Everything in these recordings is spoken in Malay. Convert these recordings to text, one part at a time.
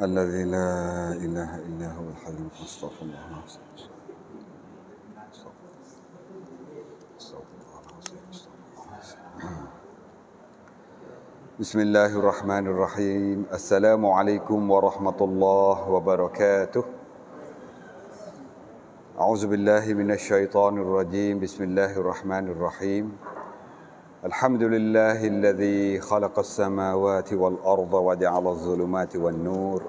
الذي لا إله إلا هو الحي أستغفر الله العظيم بسم الله الرحمن الرحيم السلام عليكم ورحمة الله وبركاته أعوذ بالله من الشيطان الرجيم بسم الله الرحمن الرحيم الحمد لله الذي خلق السماوات والأرض وجعل الظلمات والنور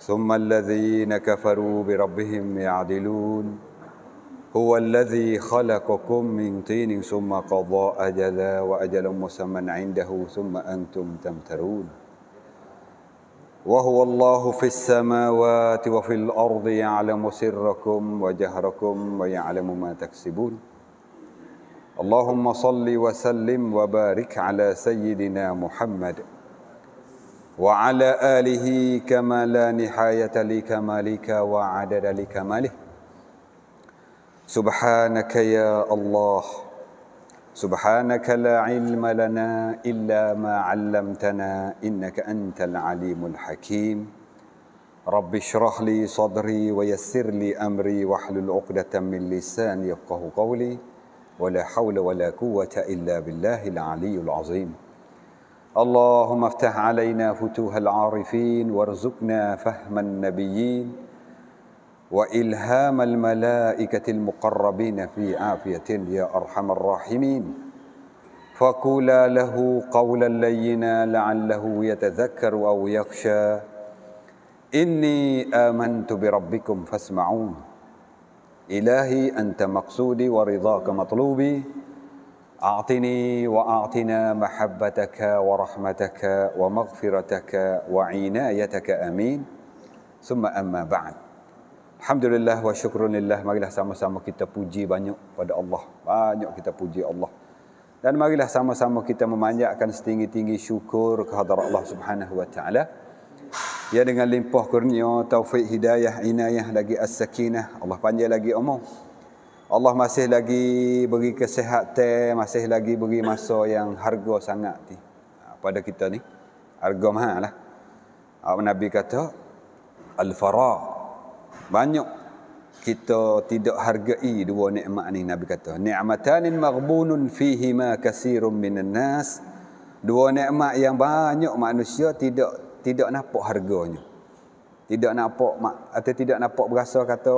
ثم الذين كفروا بربهم يعدلون هو الذي خلقكم من طين ثم قضى أجلا وأجل مسمى عنده ثم أنتم تمترون وهو الله في السماوات وفي الأرض يعلم سركم وجهركم ويعلم ما تكسبون اللهم صل وسلم وبارك على سيدنا محمد وعلى آله كما لا نحاية لكمالك وعدد لكماله سبحانك يا الله سبحانك لا علم لنا إلا ما علمتنا إنك أنت العليم الحكيم رب اشرح لي صدري ويسر لي أمري واحلل عقدة من لساني يفقه قولي ولا حول ولا قوة إلا بالله العلي العظيم اللهم افتح علينا فتوح العارفين وارزقنا فهم النبيين وإلهام الملائكة المقربين في عافية يا أرحم الراحمين فقولا له قولا لينا لعله يتذكر أو يخشى إني آمنت بربكم فاسمعون إلهي أنت مقصودي ورضاك مطلوبي أعطني وأعطنا محبتك ورحمتك ومغفرتك وعنايتك أمين ثم أما بعد الحمد لله وشكر لله marilah sama-sama kita puji banyak pada Allah banyak kita puji Allah dan marilah sama-sama kita memanjatkan setinggi-tinggi syukur kehadrat Allah Subhanahu wa taala Ya dengan limpah kurnia, taufik, hidayah, inayah, lagi as-sakinah. Allah panjang lagi umur. Allah masih lagi beri kesihatan, masih lagi beri masa yang harga sangat ni. Ha, pada kita ni. Harga mahal lah. Nabi kata, Al-Fara. Banyak kita tidak hargai dua nikmat ni Nabi kata. Ni'matanin maghbunun fihima kasirun minan nas. Dua nikmat yang banyak manusia tidak tidak nampak harganya. Tidak nampak mak atau tidak nampak berasa kata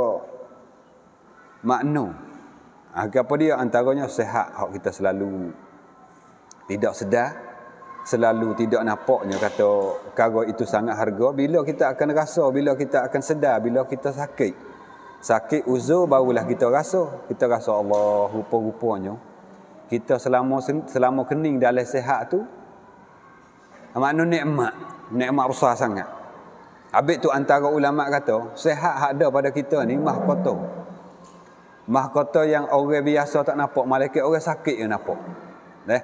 makna. Ah, apa dia antaranya sehat hak kita selalu tidak sedar selalu tidak nampaknya kata kargo itu sangat harga bila kita akan rasa bila kita akan sedar bila kita sakit sakit uzur barulah kita rasa kita rasa Allah rupa-rupanya kita selama selama kening dalam sehat tu mana nikmat? Nikmat besar sangat. Habis tu antara ulama kata, sehat hak ada pada kita ni mahkota. Mahkota yang orang biasa tak nampak, malaikat orang sakit yang nampak. Eh?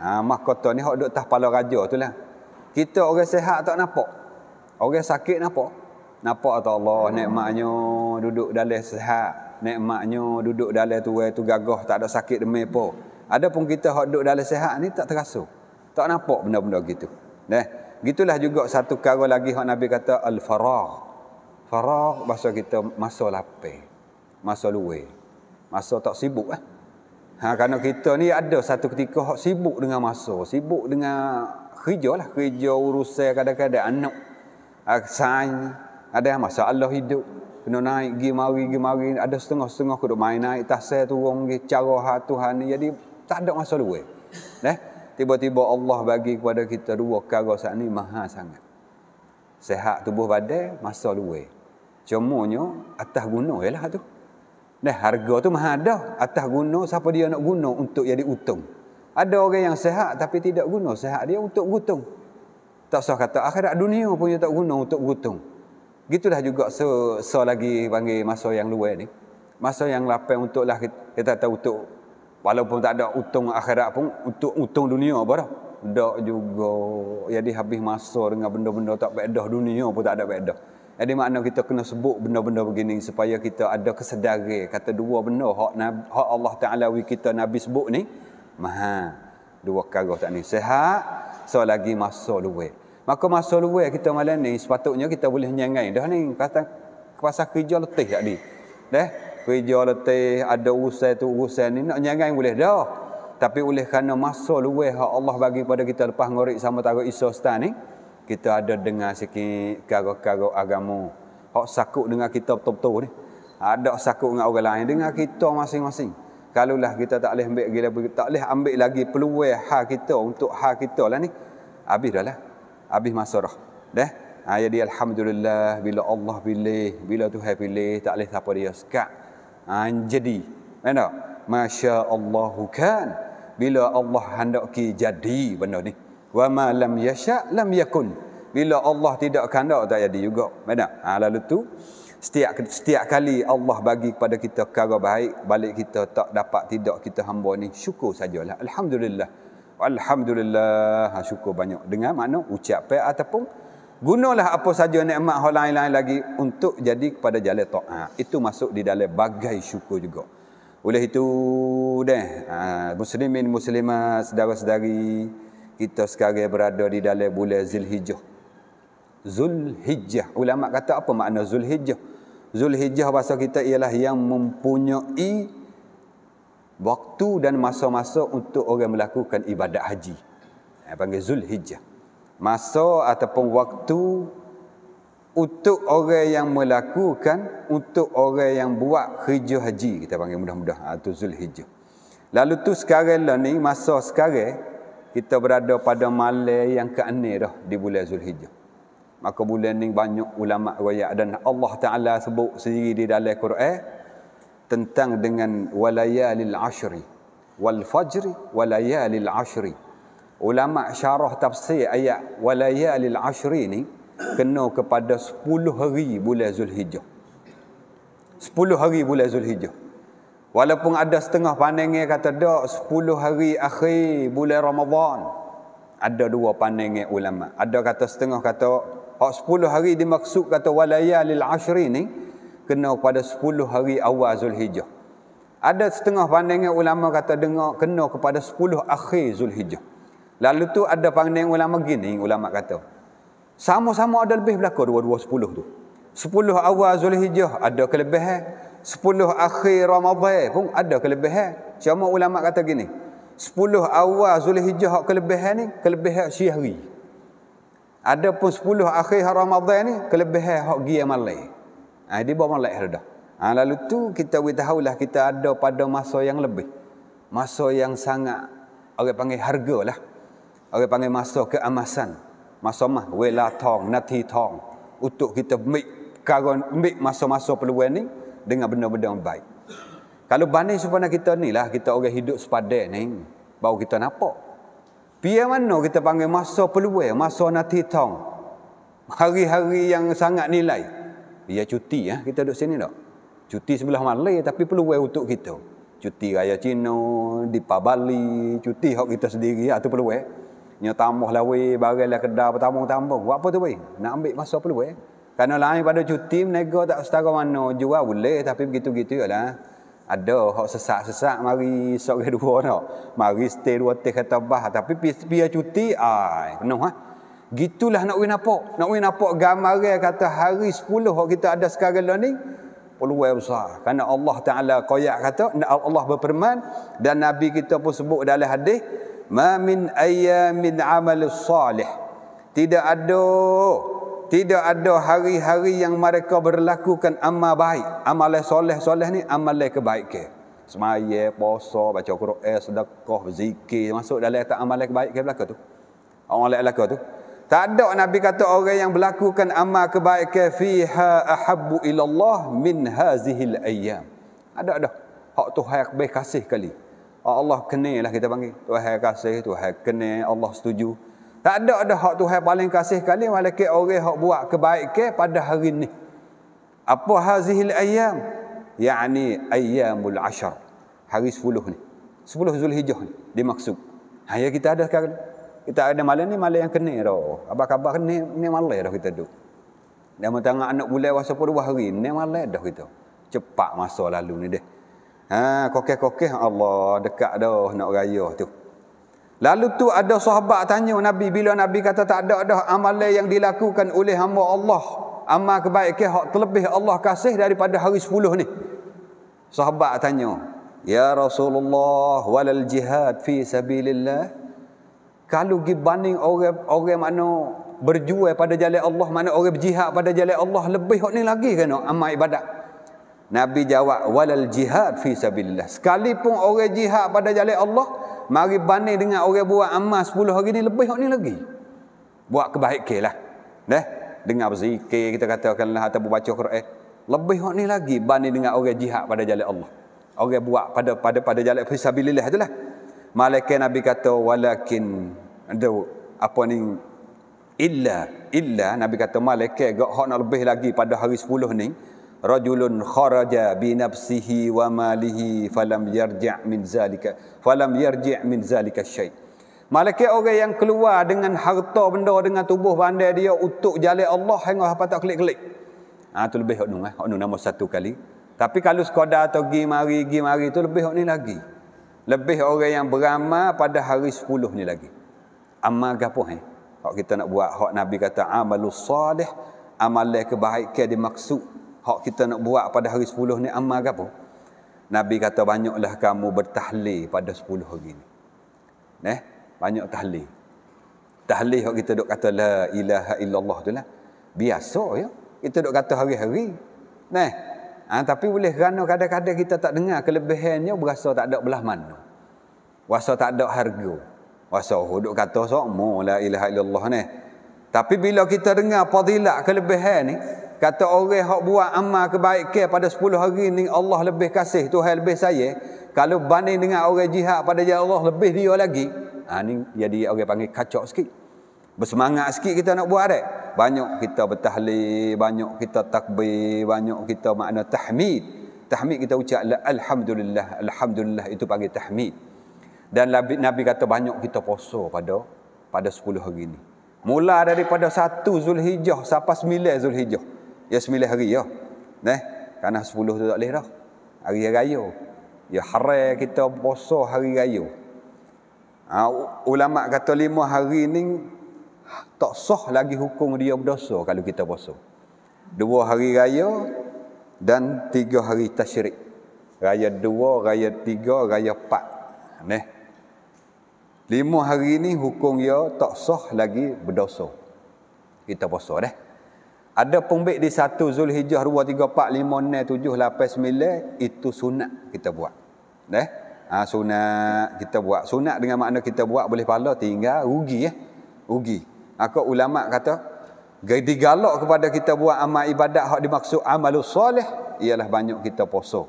Ha, mahkota ni hak duduk atas kepala raja tu lah. Kita orang sehat tak nampak. Orang sakit nampak. Nampak tak Allah nikmatnya duduk dalam sehat. Nikmatnya duduk dalam tu tu gagah tak ada sakit demi apa. Ada pun kita hak duduk dalam sehat ni tak terasa. Tak nampak benda-benda gitu. -benda Nah, gitulah juga satu kata lagi hak Nabi kata al faragh. Faragh bahasa kita masa lapar. Masa luwe. Masa tak sibuk eh. Ha kerana kita ni ada satu ketika hak sibuk dengan masa, sibuk dengan kerja lah, kerja urusan kadang-kadang anak. Aksan ha, ada yang masa Allah hidup kena naik gi mari gi mari ada setengah-setengah kudu main naik tasai turun gi cara Tuhan jadi tak ada masa luwe. eh? Tiba-tiba Allah bagi kepada kita dua perkara saat ni maha sangat. Sehat tubuh badan, masa luwe. Cumanya atas guna lah tu. Nah, harga tu maha dah. Atas guna, siapa dia nak guna untuk jadi utung. Ada orang yang sehat tapi tidak guna. Sehat dia untuk gutung, Tak usah kata, akhirat dunia pun tak guna untuk gutung, Gitulah juga se so, so lagi panggil masa yang luwe ni. Masa yang lapan untuk lah kita tahu untuk walaupun tak ada untung akhirat pun untung, untung dunia apa dah dak juga jadi habis masa dengan benda-benda tak bedah dunia pun tak ada bedah jadi makna kita kena sebut benda-benda begini supaya kita ada kesedaran kata dua benda hak, hak Allah Taala wi kita nabi sebut ni maha dua perkara tak ni sehat so lagi masa luwe maka masa luwe kita malam ni sepatutnya kita boleh nyengai dah ni kata kuasa kerja letih tak ni deh kerja letih, ada usai tu urusan ni nak nyangai boleh dah. Tapi oleh kerana masa luwe hak Allah bagi pada kita lepas ngorik sama tak iso stan ni, kita ada dengar sikit kagak-kagak agama. Hak sakut dengan kita betul-betul ni. Ada sakut dengan orang lain dengan kita masing-masing. Kalau lah kita tak boleh ambil gila tak boleh ambil lagi peluang hak kita untuk hak kita lah ni. Habis dah lah. Habis masa dah. Dah. Ha, jadi Alhamdulillah bila Allah pilih, bila Tuhan pilih, tak boleh siapa dia sekat. Ha, jadi. Mana? Masya Allah kan. Bila Allah hendak ki jadi benda ni. Wa ma lam yasha' lam yakun. Bila Allah tidak kandak tak jadi juga. Mana? Ha, lalu tu. Setiap, setiap kali Allah bagi kepada kita kara baik. Balik kita tak dapat tidak kita hamba ni. Syukur sajalah. Alhamdulillah. Alhamdulillah. Ha, syukur banyak. Dengan makna ucapan ataupun Gunalah apa saja nikmat hal lain-lain lagi untuk jadi kepada jalan taat. Ha, itu masuk di dalam bagai syukur juga. Oleh itu deh, ha, muslimin Muslimah saudara-saudari, kita sekarang berada di dalam bulan Zulhijjah. Zulhijjah. Ulama kata apa makna Zulhijjah? Zulhijjah bahasa kita ialah yang mempunyai waktu dan masa-masa untuk orang melakukan ibadat haji. Yang ha, panggil Zulhijjah masa ataupun waktu untuk orang yang melakukan untuk orang yang buat kerja haji kita panggil mudah-mudahan ha, atau zulhijjah lalu tu sekarang lah ni masa sekarang kita berada pada malam yang ke-6 dah di bulan zulhijjah maka bulan ni banyak ulama royak dan Allah taala sebut sendiri di dalam Quran tentang dengan walayalil ashri walfajri fajri walayalil ashri ulama syarah tafsir ayat walayalil ashri ni kena kepada 10 hari bulan Zulhijjah. 10 hari bulan Zulhijjah. Walaupun ada setengah pandangan kata dak 10 hari akhir bulan Ramadan. Ada dua pandangan ulama. Ada kata setengah kata hak 10 hari dimaksud kata lil ashri ni kena kepada 10 hari awal Zulhijjah. Ada setengah pandangan ulama kata dengar kena kepada 10 akhir Zulhijjah. Lalu tu ada pandang ulama gini, ulama kata. Sama-sama ada lebih berlaku dua-dua sepuluh tu. Sepuluh awal Zulhijjah ada kelebihan. Sepuluh akhir Ramadhan pun ada kelebihan. Cuma ulama kata gini. Sepuluh awal Zulhijjah kelebihan ni, kelebihan syihri. Ada pun sepuluh akhir Ramadhan ni, kelebihan hak gia malai. Ha, dia bawa malai dah. Ha, lalu tu kita tahu lah kita ada pada masa yang lebih. Masa yang sangat orang panggil harga lah orang panggil masa keemasan masa mah wela tong nati tong untuk kita mik karon mik masa-masa peluang ni dengan benda-benda yang baik kalau banding supaya kita ni lah kita orang hidup sepadan ni baru kita nampak pia mana kita panggil masa peluang masa nati tong hari-hari yang sangat nilai ia cuti ya kita duduk sini tak cuti sebelah malai tapi peluang untuk kita cuti raya Cina, di Pabali, cuti hak kita sendiri atau ah, peluang. Eh? Nya tambah lah weh, barang lah kedai bertambung tambah, Buat apa tu weh? Nak ambil masa perlu weh. Karena lain pada cuti, menega tak setara mana. Jual boleh, tapi begitu-gitu je lah. Ada hok sesak-sesak, mari sore dua tau. Mari stay dua teh kata bah. Tapi biar cuti, ay, penuh Ha? Gitulah nak weh nampak. Nak weh nampak gambar kata hari sepuluh hok kita ada sekarang ni. Perlu weh besar. Karena Allah Ta'ala koyak kata, Allah berperman. Dan Nabi kita pun sebut dalam hadis, Ma min ayyamin amal salih. Tidak ada tidak ada hari-hari yang mereka berlakukan amal baik. Amal soleh-soleh ni amal kebaikan. Semaya, puasa, baca Quran, sedekah, zikir masuk dalam tak amal kebaikan belaka tu. Orang lain belaka tu. Tak ada Nabi kata orang yang berlakukan amal kebaikan fiha ahabbu ilallah min hazihil ayyam. Ada ada. Hak tu hak baik kasih kali. Oh, Allah kena lah kita panggil. Tuhan kasih, Tuhan kena, Allah setuju. Tak ada ada hak Tuhan paling kasih kali malaikat orang hak buat kebaikan pada hari ni. Apa hazihil ayyam? Yani ayyamul ashar. Hari 10 ni. 10 Zulhijjah ni dimaksud. Ha ya kita ada sekarang. Kita ada malam ni malam yang kena dah. Apa khabar kan, ni ni malam dah kita duduk. Dah matang anak bulan wasa pun hari. Ni malam dah kita. Cepat masa lalu ni deh. Ha, kokek kokeh Allah dekat dah nak raya tu. Lalu tu ada sahabat tanya Nabi bila Nabi kata tak ada dah amalan yang dilakukan oleh hamba Allah amal kebaikan hak terlebih Allah kasih daripada hari 10 ni. Sahabat tanya, "Ya Rasulullah, walal jihad fi sabilillah?" Kalau dibanding orang-orang mana berjuang pada jalan Allah, mana orang berjihad pada jalan Allah lebih hak ni lagi kena amal ibadat. Nabi jawab walal jihad fi sabilillah. Sekalipun orang jihad pada jalan Allah, mari banding dengan orang buat amal 10 hari ni lebih hak ni lagi. Buat kebaikan lah. Neh, dengar berzikir kita katakanlah atau baca Quran. Lebih hak ni lagi banding dengan orang jihad pada jalan Allah. Orang buat pada pada pada jalan fi sabilillah itulah. Malaikat Nabi kata walakin ada apa ni illa illa Nabi kata malaikat gak hak nak lebih lagi pada hari 10 ni rajulun kharaja bi nafsihi wa malihi falam yarji' min zalika falam yarji' min zalika syai Malaikat orang yang keluar dengan harta benda dengan tubuh bandar dia untuk jalan Allah hanggah apa tak klik-klik. Ha, tu lebih hok nung eh. Hak nung nama satu kali. Tapi kalau sekadar atau pergi mari, pergi mari tu lebih hok ni lagi. Lebih orang yang beramal pada hari 10 ni lagi. Amal gapo eh? Hok kita nak buat Hok Nabi kata amalus salih, amal kebaikan dimaksud hak kita nak buat pada hari 10 ni amal ke apa? Nabi kata banyaklah kamu bertahlil pada 10 hari ni. Eh? Banyak tahlil. Tahlil hak kita dok kata la ilaha illallah tu lah. Biasa ya. Kita dok kata hari-hari. Neh, Ha, tapi boleh kerana kadang-kadang kita tak dengar kelebihannya berasa tak ada belah mana. Rasa tak ada harga. Rasa oh, dok kata sokmo la ilaha illallah Neh, Tapi bila kita dengar fadilat kelebihan ni, Kata orang yang buat amal kebaikan pada 10 hari ni Allah lebih kasih Tuhan lebih saya. Kalau banding dengan orang jihad pada jalan Allah lebih dia lagi. Ha, ni jadi orang panggil kacau sikit. Bersemangat sikit kita nak buat dek. Eh. Banyak kita bertahli, banyak kita takbir, banyak kita makna tahmid. Tahmid kita ucap alhamdulillah, alhamdulillah itu panggil tahmid. Dan Nabi, Nabi kata banyak kita puasa pada pada 10 hari ni. Mula daripada 1 Zulhijjah sampai 9 Zulhijjah. Ya sembilan hari ya. Neh, karena sepuluh tu tak boleh dah. Hari raya. Ya haram kita puasa hari raya. Ha, ulama kata lima hari ni tak sah lagi hukum dia berdosa kalau kita puasa. Dua hari raya dan tiga hari tasyrik. Raya dua, raya tiga, raya empat. Neh. Lima hari ni hukum dia tak sah lagi berdosa. Kita puasa dah. Ada pembik di satu Zulhijjah 2, 3, 4, 5, 6, 7, 8, 9 Itu sunat kita buat eh? ha, Sunat kita buat Sunat dengan makna kita buat boleh pala tinggal rugi eh? Rugi Aku ulama kata Digalak kepada kita buat amal ibadat Hak dimaksud amalus soleh Ialah banyak kita poso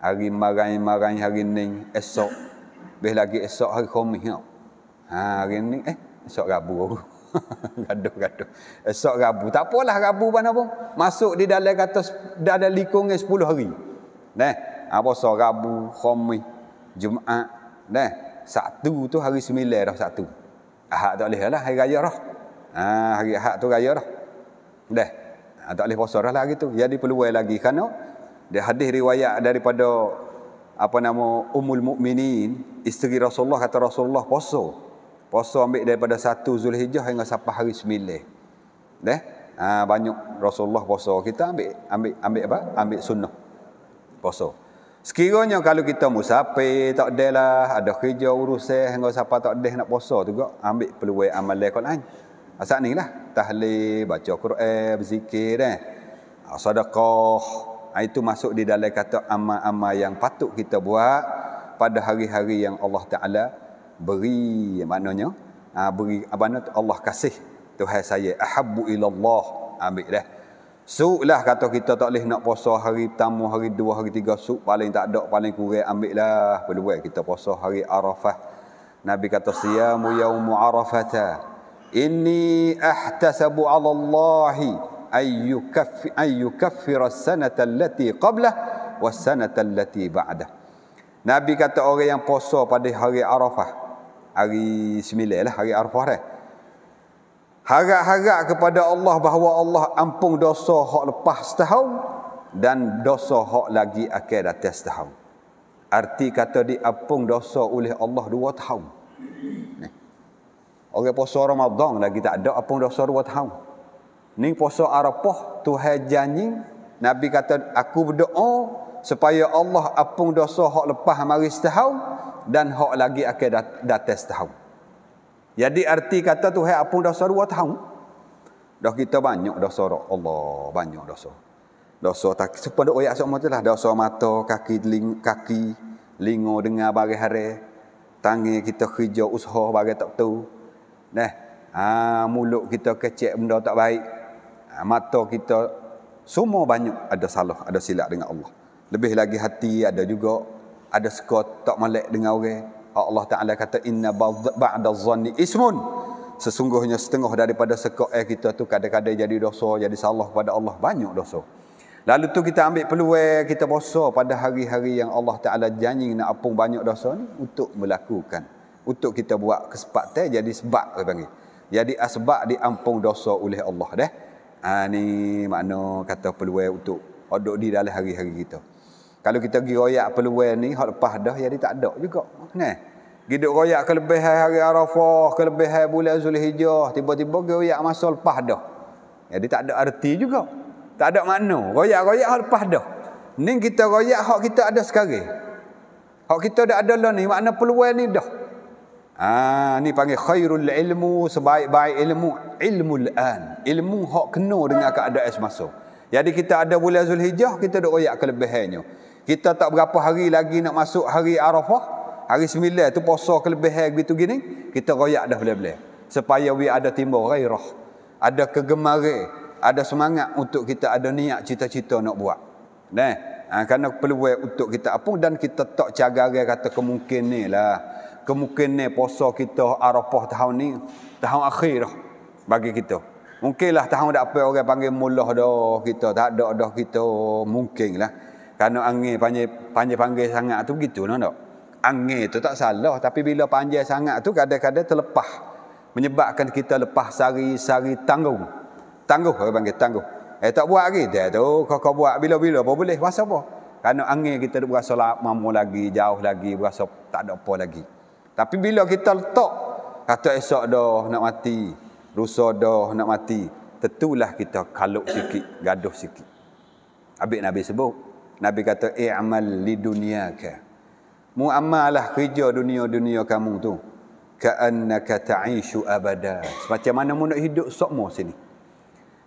Hari marai marai hari ni esok Lebih lagi esok hari komis ha, Hari ni eh esok rabu Gaduh-gaduh. Esok Rabu. Tak apalah Rabu mana pun. Masuk di dalam kata dalam likung 10 hari. Neh. Apa ha, so Rabu, Khamis, Jumaat, neh. satu tu hari 9 dah satu. Ahad tak boleh lah hari raya dah. Ha, hari Ahad tu raya dah. Neh. Ha, tak boleh puasa dah lah hari Ya, di perlu lagi kan? dia hadis riwayat daripada apa nama Ummul Mukminin, isteri Rasulullah kata Rasulullah puasa Puasa ambil daripada satu Zulhijjah hingga sampai hari sembilan. Eh? Ha, banyak Rasulullah puasa. Kita ambil ambil ambil apa? Ambil sunnah. Puasa. Sekiranya kalau kita musafir, tak ada lah. Ada kerja urusan hingga sampai tak ada nak puasa juga. Ambil peluang amal Al-Quran. Asal ni lah. Tahlil, baca Quran, berzikir. Eh? Ha, Sadaqah. Ha, itu masuk di dalam kata amal-amal yang patut kita buat pada hari-hari yang Allah Ta'ala beri maknanya uh, beri apa nama Allah kasih Tuhan saya ahabbu ilallah ambil dah Suklah kata kita tak boleh nak puasa hari pertama, hari dua, hari tiga suk paling tak ada, paling kurang ambil lah. Perlu kita puasa hari Arafah. Nabi kata siyamu yaumu Arafata. Inni ahtasabu ala Allahi an yukaffir as-sanata allati qablah was sanata allati ba'dah. Nabi kata orang yang puasa pada hari Arafah, hari sembilan lah, hari arfah dah. Harap-harap kepada Allah bahawa Allah ampung dosa hak lepas setahun dan dosa hak lagi akan datang setahun. Arti kata diampung dosa oleh Allah dua tahun. Ni. Orang puasa Ramadan lagi tak ada ampung dosa dua tahun. Ni puasa Arafah Tuhan janji Nabi kata aku berdoa supaya Allah apung dosa hak lepas mari setahun dan hak lagi akan datang setahun. Jadi arti kata Tuhan apung dosa dua tahun. Dah kita banyak dosa Allah, banyak dosa. Dosa tak sepanjang oyak semua itulah dosa mata, kaki, ling, kaki, lingo dengar bagi hari. tangan kita kerja usaha bagi tak tahu. Nah, ah, ha, mulut kita kecek benda tak baik. Ah, mata kita semua banyak ada salah, ada silap dengan Allah. Lebih lagi hati ada juga ada skot tak malek dengan orang. Allah Taala kata inna ba'da zanni ismun. Sesungguhnya setengah daripada sekok air kita tu kadang-kadang jadi dosa, jadi salah kepada Allah banyak dosa. Lalu tu kita ambil peluang kita puasa pada hari-hari yang Allah Taala janji nak apung banyak dosa ni untuk melakukan, untuk kita buat kesempatan jadi sebab kita panggil. Jadi asbab diampung dosa oleh Allah deh. Ha, ni makna kata peluang untuk hidup di dalam hari-hari kita. Gitu. Kalau kita pergi royak peluang ni, hak lepas dah, jadi ya tak ada juga. Nah, Giduk royak kelebihan hari Arafah, kelebihan bulan Zulhijjah, tiba-tiba pergi royak masa lepas dah. Jadi ya, tak ada arti juga. Tak ada makna. Royak-royak hak lepas dah. Ni kita royak hak kita ada sekarang. Hak kita dah ada lah ni, makna peluang ni dah. Ah, ni panggil khairul ilmu, sebaik-baik ilmu, ilmu al-an. Ilmu hak kena dengan keadaan semasa. Jadi kita ada bulan Zulhijjah, kita ada royak kelebihannya kita tak berapa hari lagi nak masuk hari Arafah hari 9 itu puasa kelebihan begitu gini kita royak dah boleh-boleh. supaya we ada timbul gairah ada kegemari ada semangat untuk kita ada niat cita-cita nak buat nah ha, kerana perlu untuk kita apa dan kita tak cagari kata kemungkinan lah kemungkinan puasa kita Arafah tahun ni tahun akhir dah bagi kita Mungkinlah tahun dah apa orang panggil mullah dah kita tak ada dah kita mungkinlah kerana angin panjang panjang panggil sangat tu gitu, nak tak? Angin tu tak salah tapi bila panjang sangat tu kadang-kadang terlepas menyebabkan kita lepas sari-sari tanggung. Tangguh orang panggil tangguh. Eh tak buat lagi dia tu kau kau buat bila-bila apa boleh masa apa? Kerana angin kita dah berasa lah, mamu lagi, jauh lagi, berasa tak ada apa lagi. Tapi bila kita letak, kata esok dah nak mati, rusa dah nak mati, tentulah kita kaluk sikit, gaduh sikit. Habis Nabi sebut, Nabi kata i'mal lidunyaka. Muamalah kerja dunia-dunia kamu tu. Ka'annaka ta'ishu abada. Macam mana mu nak hidup sokmo sini?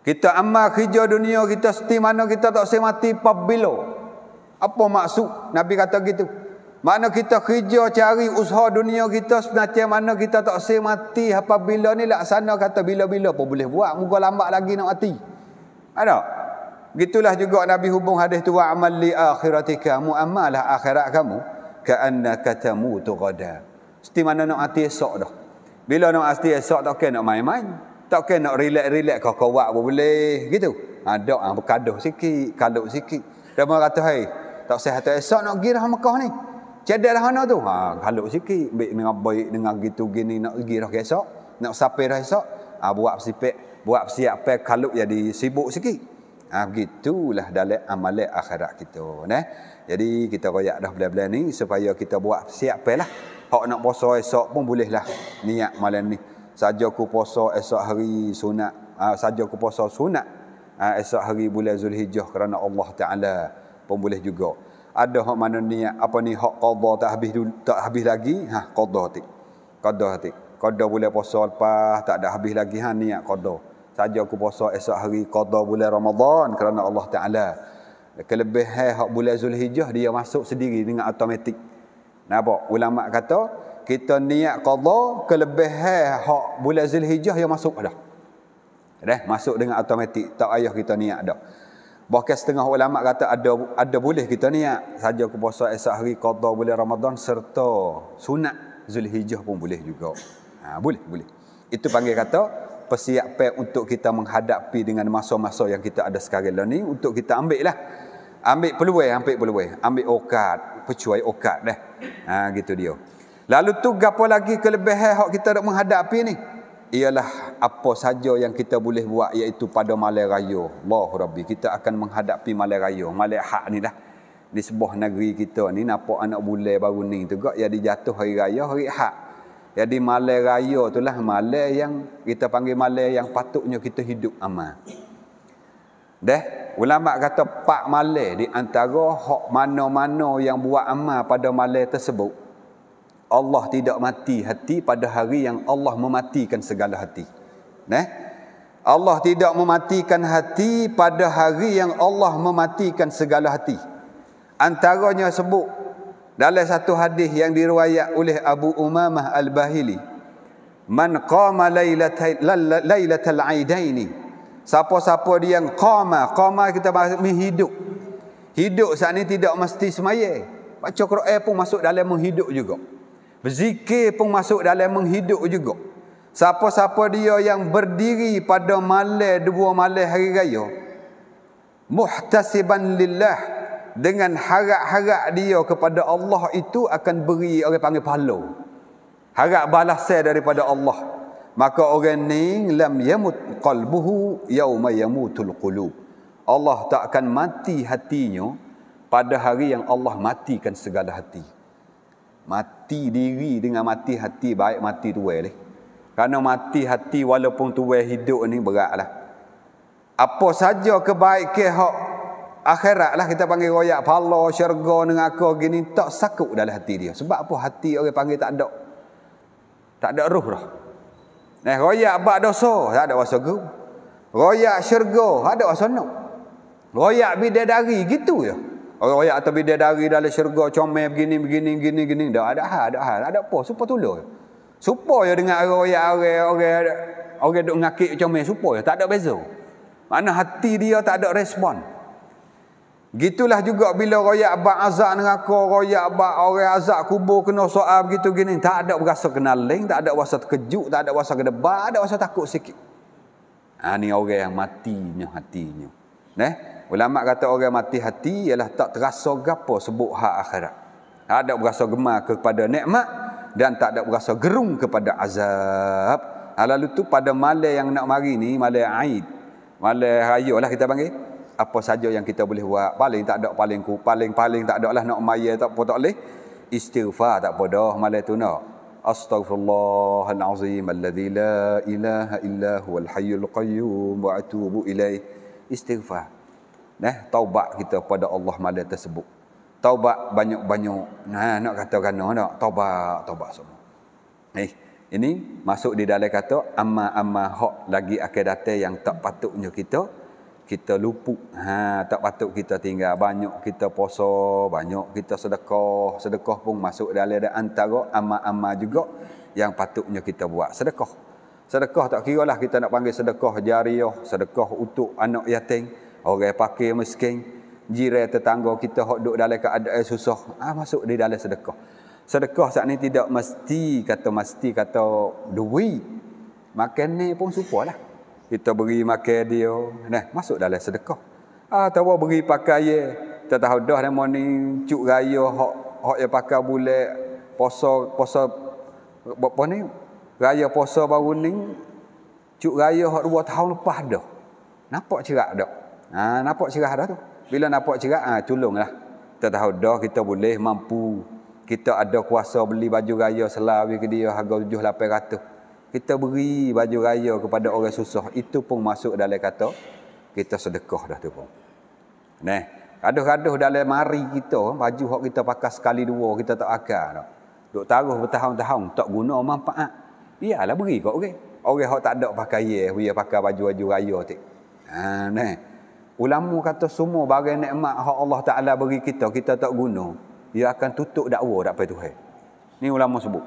Kita amal kerja dunia kita seti mana kita tak sempat mati pabilo. Apa maksud Nabi kata gitu? Mana kita kerja cari usaha dunia kita senacam mana kita tak sempat mati apabila ni laksana kata bila-bila pun boleh buat. Muka lambat lagi nak mati. Ada? Gitulah juga Nabi hubung hadis tu amal li akhiratika muamalah akhirat kamu kaanna katamu tu ghada. Seti mana nak hati esok dah. Bila nak hati esok tak kena nak main-main. Tak kena nak relax-relax kau kuat pun boleh. Gitu. Ada ha, dok, ha, berkaduh sikit. Kaduh sikit. Dia pun kata, hey, tak sehat hati esok nak pergi dah Mekah ni. Cedek dah mana tu. Ha, kaduh sikit. Baik dengan baik dengan gitu gini nak pergi dah esok. Nak sampai dah esok. Ha, buat sipek. Buat siap pek kaluk jadi sibuk sikit. Ah ha, begitulah dalam amalan akhirat kita, nah. Jadi kita royak dah belah-belah ni supaya kita buat siap pelah. Hak nak puasa esok pun boleh lah niat malam ni. Saja ku puasa esok hari sunat, ha, saja ku puasa sunat ha, esok hari bulan Zulhijjah kerana Allah Taala pun boleh juga. Ada hak mana niat apa ni hak qada tak habis dulu, tak habis lagi, ha qada hati. Qada hati. Qada boleh puasa lepas tak ada habis lagi ha niat qada saja aku puasa esok hari qada bulan Ramadan kerana Allah Taala. Kelebihan hak bulan Zulhijjah dia masuk sendiri dengan automatik. Nampak? Ulama kata kita niat qada kelebihan hak bulan Zulhijjah yang masuk dah. Dah masuk dengan automatik tak ayah kita niat dah. Bahkan setengah ulama kata ada ada boleh kita niat saja aku puasa esok hari qada bulan Ramadan serta sunat Zulhijjah pun boleh juga. Ha, boleh, boleh. Itu panggil kata persiapan untuk kita menghadapi dengan masa-masa yang kita ada sekarang lah ni untuk kita ambil lah ambil peluang ambil peluang ambil okat percuai okat dah ha, gitu dia lalu tu gapo lagi kelebihan hak kita nak menghadapi ni ialah apa saja yang kita boleh buat iaitu pada malam raya Allah Rabbi kita akan menghadapi malam raya malam hak ni dah, di sebuah negeri kita ni nampak anak bulan baru ni tu gak ya dijatuh hari raya hari hak jadi malai raya itulah malai yang kita panggil malai yang patutnya kita hidup aman. Dah ulama kata pak malai di antara hak mana-mana yang buat amal pada malai tersebut. Allah tidak mati hati pada hari yang Allah mematikan segala hati. Neh. Allah tidak mematikan hati pada hari yang Allah mematikan segala hati. Antaranya sebut dalam satu hadis yang diriwayat oleh Abu Umamah Al-Bahili man qama lailatal aidaini siapa-siapa dia yang qama qama kita bermaksud hidup hidup saat ini tidak mesti semaya baca Quran pun masuk dalam menghidup juga berzikir pun masuk dalam menghidup juga siapa-siapa dia yang berdiri pada malam dua malam hari raya muhtasiban lillah dengan harap-harap dia kepada Allah itu akan beri orang panggil pahala. Harap balas saya daripada Allah. Maka orang ni lam yamut qalbuhu yauma yamutul qulub. Allah tak akan mati hatinya pada hari yang Allah matikan segala hati. Mati diri dengan mati hati baik mati tuai leh. Karena mati hati walaupun tuai hidup ni beratlah. Apa saja kebaikan akhirat lah kita panggil royak pala syurga dengan aku gini tak sakut dalam hati dia sebab apa hati orang panggil tak ada tak ada ruh dah nah eh, royak bab dosa tak ada rasa gu royak syurga tak ada rasa nak royak bidadari gitu ya orang royak atau bidadari dalam syurga comel begini begini begini gini dah ada hal ada hal ada apa supa tulah ya. supa ya dengan royak orang-orang orang duk ngakik comel supo ya tak ada beza mana hati dia tak ada respon Gitulah juga bila royak abad azab neraka, royak abad orang azab kubur kena soal begitu gini. Tak ada rasa kenal link, tak ada rasa terkejut, tak ada rasa kedebar, ada rasa takut sikit. Ha, ah, ini orang yang matinya hatinya. Eh? Ulama kata orang mati hati ialah tak terasa gapo sebut hak akhirat. Tak ada berasa gemar kepada nikmat dan tak ada berasa gerung kepada azab. alalu ah, tu pada malam yang nak mari ni, malam Aid. Malam raya lah kita panggil apa saja yang kita boleh buat paling tak ada paling ku paling paling tak ada lah nak maya tak apa tak boleh istighfar tak apa dah malam tu nak astagfirullahalazim alladzi la ilaha illa huwal hayyul qayyum wa atubu ilai istighfar nah taubat kita pada Allah malam tersebut taubat banyak-banyak nah nak katakan nak nak taubat taubat semua eh ini masuk di dalam kata amma amma hak lagi akidah datang yang tak patutnya kita kita luput ha tak patut kita tinggal banyak kita puasa banyak kita sedekah sedekah pun masuk dalam ada antara ama-ama juga yang patutnya kita buat sedekah sedekah tak kira lah kita nak panggil sedekah jariah sedekah untuk anak yatim orang pakai miskin jiran tetangga kita hok duduk dalam keadaan susah ah ha, masuk di dalam sedekah sedekah saat ni tidak mesti kata mesti kata duit makan ni pun supalah kita beri makan dia nah masuk dalam sedekah atau ah, beri pakaian kita tahu dah dah ni cuk raya hak hak yang pakai bulat puasa puasa apa ni raya puasa baru ni cuk raya hak 2 tahun lepas dah nampak cerak dah ha nampak cerah dah tu bila nampak cerak ah, tolonglah ha, kita tahu dah kita boleh mampu kita ada kuasa beli baju raya selawi ke dia harga 7 800 kita beri baju raya kepada orang susah itu pun masuk dalam kata kita sedekah dah tu pun neh kaduh-kaduh dalam mari kita baju hak kita pakai sekali dua kita tak akan dok duk taruh bertahun-tahun tak guna manfaat biarlah beri kok orang orang hak tak ada pakai ye dia pakai baju-baju raya tu ha neh ulama kata semua barang nikmat hak Allah Taala beri kita kita tak guna dia akan tutup dakwah dak pai tuhan ni ulama sebut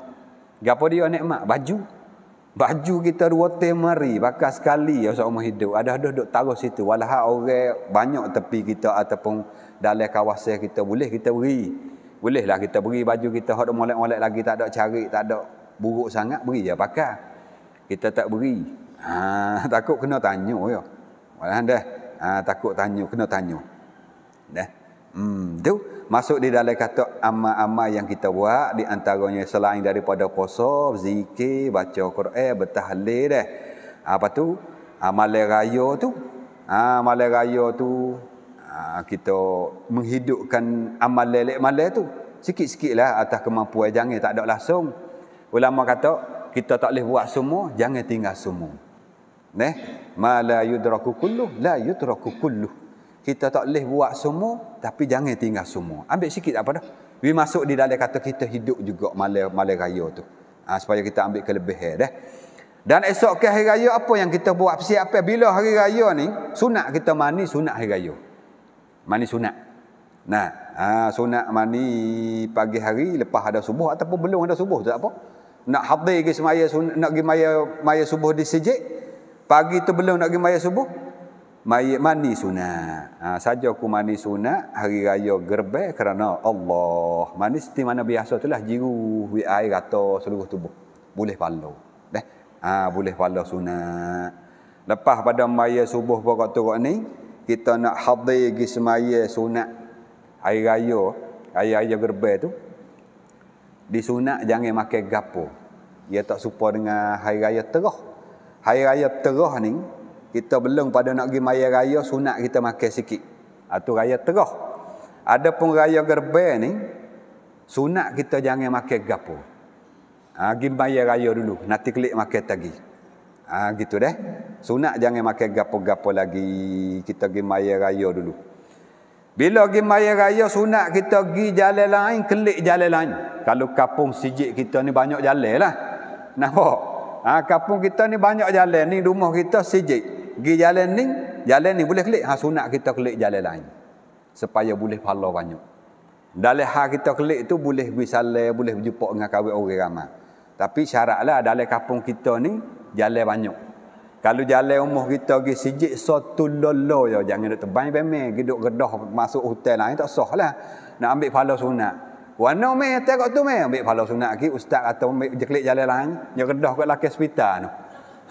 Gapo dia nikmat baju Baju kita dua temari, bakal sekali ya Ustaz hidup. Ada dah duk taruh situ. Walaha orang banyak tepi kita ataupun dalam kawasan kita boleh kita beri. Bolehlah kita beri baju kita hak molek-molek lagi tak ada cari, tak ada buruk sangat beri ya bakal. Kita tak beri. Ha, takut kena tanya ya. Walaha dah. Ha, takut tanya, kena tanya. Dah. Hmm, tu masuk di dalam kata amal-amal yang kita buat di antaranya selain daripada puasa, zikir, baca Quran, bertahlil deh. Ah, apa tu? Amal ah, raya tu. amal ah, raya tu kita menghidupkan amal lelek malam tu. Sikit-sikitlah atas kemampuan jangan tak ada langsung. Ulama kata kita tak boleh buat semua, jangan tinggal semua. Neh, mala yudraku kullu la yudraku kulluh kita tak boleh buat semua tapi jangan tinggal semua ambil sikit apa dah we masuk di dalam kata kita hidup juga malam malam raya tu ha, supaya kita ambil kelebihan dah dan esok ke hari raya apa yang kita buat siapa bila hari raya ni sunat kita mani sunat hari raya mani sunat nah ha, sunat mani pagi hari lepas ada subuh ataupun belum ada subuh tak apa nak hadir ke semaya nak pergi maya maya subuh di sejik pagi tu belum nak pergi maya subuh Mayit mani sunat. Ha, saja aku mani sunat hari raya gerbek kerana Allah. Mani seperti mana biasa itulah jiru, air, rata seluruh tubuh. Boleh palo. Eh? Ha, boleh palo sunat. Lepas pada mayit subuh pokok tu ni, kita nak hadir ke semaya sunat air raya, air raya gerbek tu. Di sunat jangan makan gapo. Ia tak supa dengan hari raya terah. Hari raya terah ni, kita belum pada nak pergi maya raya sunat kita makan sikit atau ah, raya terah pun raya gerbe ni sunat kita jangan makan gapo ha pergi maya raya dulu nanti klik makan tadi ha ah, gitu deh sunat jangan makan gapo-gapo lagi kita pergi maya raya dulu bila pergi maya raya sunat kita pergi jalan lain klik jalan lain kalau kampung sijik kita ni banyak jalan lah nampak Ha, kampung kita ni banyak jalan ni rumah kita sijik pergi jalan ni, jalan ni boleh klik. Ha, sunat kita klik jalan lain. Supaya boleh pahala banyak. Dalam hal kita klik tu boleh bisalai, boleh berjumpa dengan kawin orang ramai. Tapi syaratlah dalam kampung kita ni, jalan banyak. Kalau jalan umur kita pergi sijik, so lolo je. Jangan duduk terbang, bimbing. Giduk gedah masuk hotel lain, tak sah lah. Nak ambil pahala sunat. Wano meh, tengok tu meh. Ambil pahala sunat lagi, ustaz atau ambil jeklik jalan lain. Yang gedah kat laki hospital tu. No.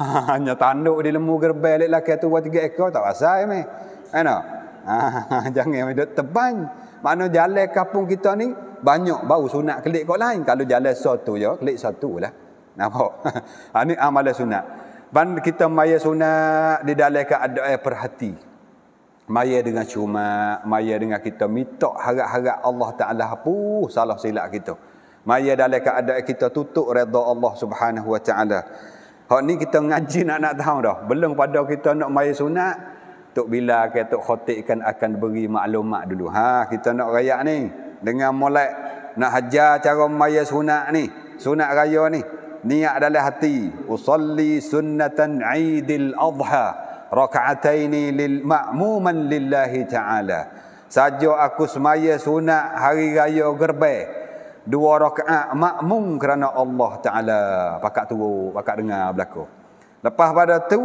hanya tanduk di lembu gerbel lek laki tu buat tiga ekor tak pasal meh. Ana. jangan hidup teban. Mana jalan kampung kita ni banyak bau sunat kelik kok lain. Kalau jalan satu je, kelik satu lah. Nampak? ha, ni amalan sunat. Ban kita maya sunat di dalam keadaan perhati. Maya dengan cuma, maya dengan kita minta harap-harap Allah Ta'ala hapus salah silap kita. Maya dalam keadaan kita tutup redha Allah Subhanahu Wa Ta'ala. Hak ni kita ngaji nak nak tahu dah. Belum pada kita nak mai sunat, Tok Bila ke Tok Khotik kan akan beri maklumat dulu. Ha, kita nak raya ni. Dengan molek nak hajar cara mai sunat ni. Sunat raya ni. Niat adalah hati. Usalli sunnatan idil adha. Raka'ataini lil ma'muman lillahi ta'ala. Saja aku semaya sunat hari raya gerbay dua rakaat makmum kerana Allah Taala pakat tu pakat dengar berlaku lepas pada tu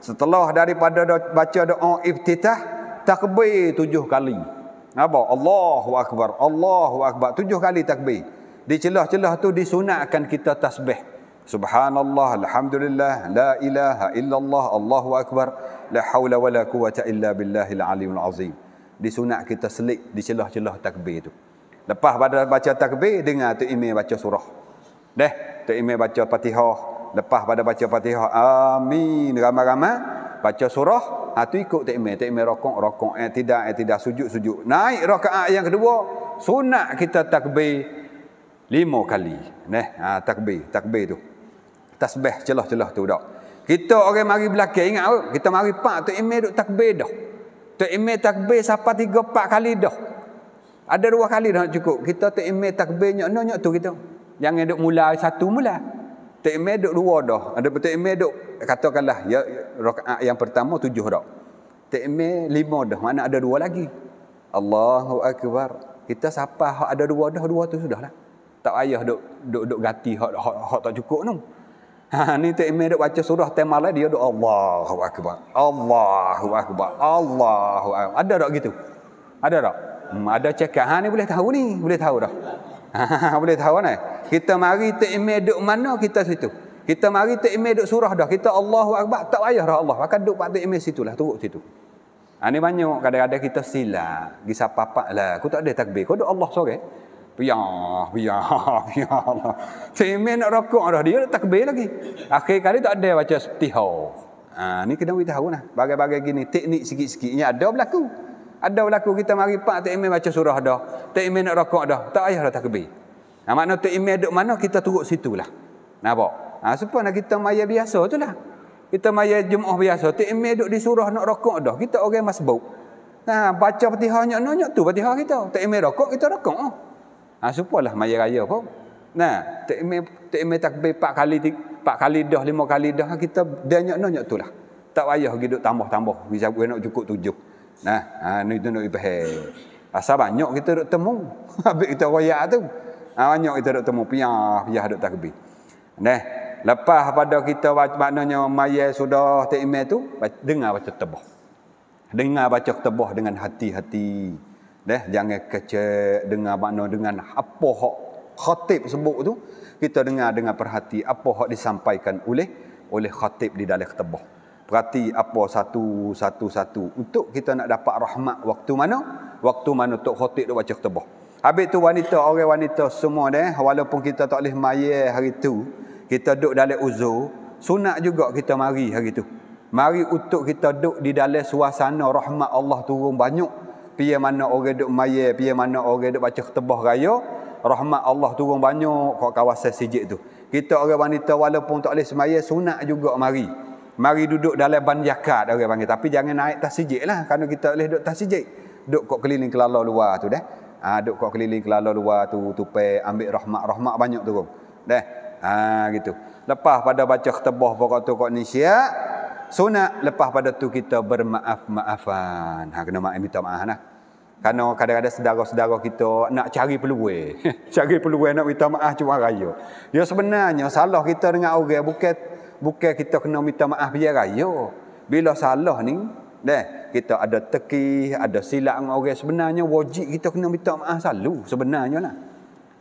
setelah daripada baca doa iftitah takbir tujuh kali apa Allahu akbar Allahu akbar tujuh kali takbir di celah-celah tu disunatkan kita tasbih subhanallah alhamdulillah la ilaha illallah Allahu akbar la haula la quwata illa billahil alimul azim disunat kita selit di celah-celah takbir tu Lepas pada baca takbir, dengar tu Imin baca surah. Deh, tu Imin baca patihah. Lepas pada baca patihah, amin. Ramai-ramai, baca surah. Itu ah, ikut Tok Imin. Tok Imin rokok, rokok. Eh, tidak, eh, tidak. Sujud, sujud. Naik rokaat yang kedua. Sunat kita takbir lima kali. Deh, ha, ah, takbir. Takbir tu. Tasbih celah-celah tu dah. Kita orang mari belakang, ingat apa? Kita mari pak tu Imin duk takbir dah. tu Imin takbir sampai tiga, empat kali dah. Ada dua kali dah cukup. Kita tak imej takbir nyok nyok tu kita. Jangan duk mula satu mula. Tak imej duk dua dah. Ada betul imej duk katakanlah ya, ya rakaat yang pertama tujuh dah. Tak imej lima dah. Mana ada dua lagi. Allahu akbar. Kita siapa hak ada dua dah dua tu sudahlah. Tak payah duk duk duk ganti hak hak, hak tak cukup tu. Ha ni tak imej duk baca surah temalah dia duk Allahu akbar. Allahu akbar. Allahu akbar. Ada tak gitu? Ada tak? Hmm, ada cakap, ha ni boleh tahu ni, boleh tahu dah. Ha, ha, ha, boleh tahu ni. Kan? Kita mari tak email duk mana kita situ. Kita mari tak email duk surah dah. Kita Allahu Akbar, tak payah dah Allah. Akan duk pada email situ lah, turut situ. Ha ni banyak kadang-kadang kita silap. Gi sapa-papa lah. Aku tak ada takbir. Kau duk Allah sore. Eh? Ya, ya, ya Allah. Temen nak rokok dah dia tak takbir lagi. Akhir kali tak ada baca istihaw. Ha, ni kena tahu lah. Bagai-bagai gini, teknik sikit-sikitnya ada berlaku. Ada berlaku kita mari pak tak imam baca surah dah. Tak imam nak rakak dah. Tak ayah dah takbir. Nah, makna tak ha, imam duduk mana kita turut situ lah. Nampak? Ha, supaya nak kita maya biasa tu lah. Kita maya jumlah biasa. Tak imam duduk di surah nak rakak dah. Kita orang masbuk. Nah, ha, baca petihah nyok nyok tu petihah kita. Tak imam rakak kita rakak. Ah. Oh. Ha, supalah maya raya pun. Nah, tak imam tak imam takbir 4 kali Pak kali dah lima kali dah kita dia nyok tu lah. Tak payah hidup tambah-tambah. Bisa gue nak cukup tujuh. Nah, ha ni tu nak ipahai. Asal banyak kita duk temu. Habis kita royak tu. Ha, banyak kita duk temu piah, piah duk takbir. Nah, lepas pada kita maknanya mayat sudah takmir tu, dengar baca tebah. Dengar baca tebah dengan hati-hati. Nah, jangan kecek dengar makna dengan apa hak khatib sebut tu, kita dengar dengan perhati apa hak disampaikan oleh oleh khatib di dalam tebah perhati apa satu satu satu untuk kita nak dapat rahmat waktu mana waktu mana tok khotib dok baca khutbah habis tu wanita orang wanita semua deh. walaupun kita tak boleh mai hari tu kita duduk dalam uzur sunat juga kita mari hari tu mari untuk kita duduk di dalam suasana rahmat Allah turun banyak pian mana orang duduk mai pian mana orang duduk baca khutbah raya rahmat Allah turun banyak kat kawasan sijid tu kita orang wanita walaupun tak boleh semaya sunat juga mari mari duduk dalam ban yakat orang panggil tapi jangan naik tasijik lah kerana kita boleh duduk tasijik duduk kok keliling kelala luar tu deh ah ha, duduk kok keliling kelala luar tu tupe ambil rahmat rahmat banyak turun deh ah ha, gitu lepas pada baca khutbah pokok tu kok ni siap sunat lepas pada tu kita bermaaf maafan ha kena mak minta maaf nah kerana kadang-kadang saudara-saudara kita nak cari peluwe cari peluwe nak minta maaf cuma raya. Ya sebenarnya salah kita dengan orang bukan bukan kita kena minta maaf biar raya. Bila salah ni, deh kita ada teki, ada silap dengan orang sebenarnya wajib kita kena minta maaf selalu sebenarnya lah.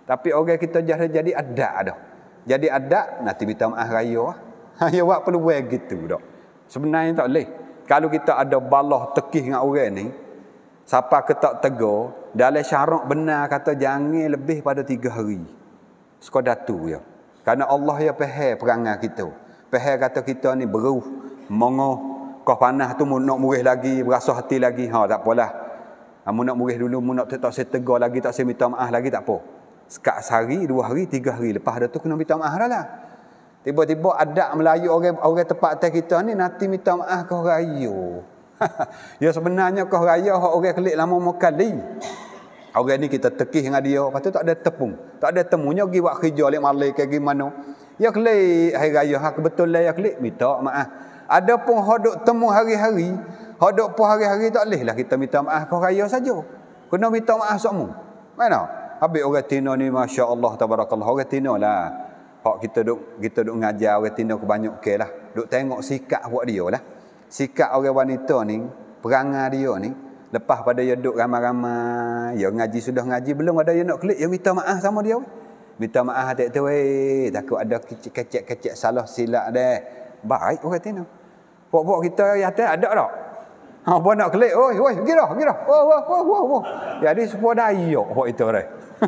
Tapi orang kita jadi jadi adat dah. Jadi adat nanti minta maaf raya lah. Ya buat perlu buat gitu dok. Sebenarnya tak boleh. Kalau kita ada balah teki dengan orang ni, siapa ketak tegur, dalam syarat benar kata jangan lebih pada tiga hari. Sekadar tu ya. Karena Allah ya pehe perangai kita. Pahal kata kita ni beruh, mongo, kau panah tu nak murih lagi, berasa hati lagi, ha tak apalah. Amun ha, nak murih dulu, mu nak tak saya tegur lagi, tak saya minta maaf lagi, tak apa. Sekat sehari, dua hari, tiga hari, lepas dah tu kena minta maaf dah lah. Tiba-tiba ada Melayu orang orang tempat teh kita ni nanti minta maaf kau raya. ya sebenarnya kau raya hak orang kelik lama mokali. Orang ni kita tekih dengan dia, lepas tu tak ada tepung. Tak ada temunya pergi buat kerja lek malik gimana. Ya kelik hari raya hak betul lah ya kelik minta maaf. pun hodok temu hari-hari, hodok pun hari-hari tak leh lah kita minta maaf kau raya saja. Kena minta maaf sokmu. Mana? Habis orang Tino ni masya-Allah tabarakallah orang Tino lah. Hak kita duk kita duk ngajar orang Tino ke banyak ke lah. Duk tengok sikap buat dia lah. Sikap orang wanita ni, perangai dia ni, lepas pada dia duk ramai-ramai, dia ya ngaji sudah ngaji belum ada dia nak klik, dia ya minta maaf sama dia minta maaf hati tahu eh takut ada kecik-kecik salah silap dah baik orang tu pok pok kita yang tak ada tak ha apa nak kelik oi oi gira gira oh oh oh oh oh jadi semua dah yok buat itu dah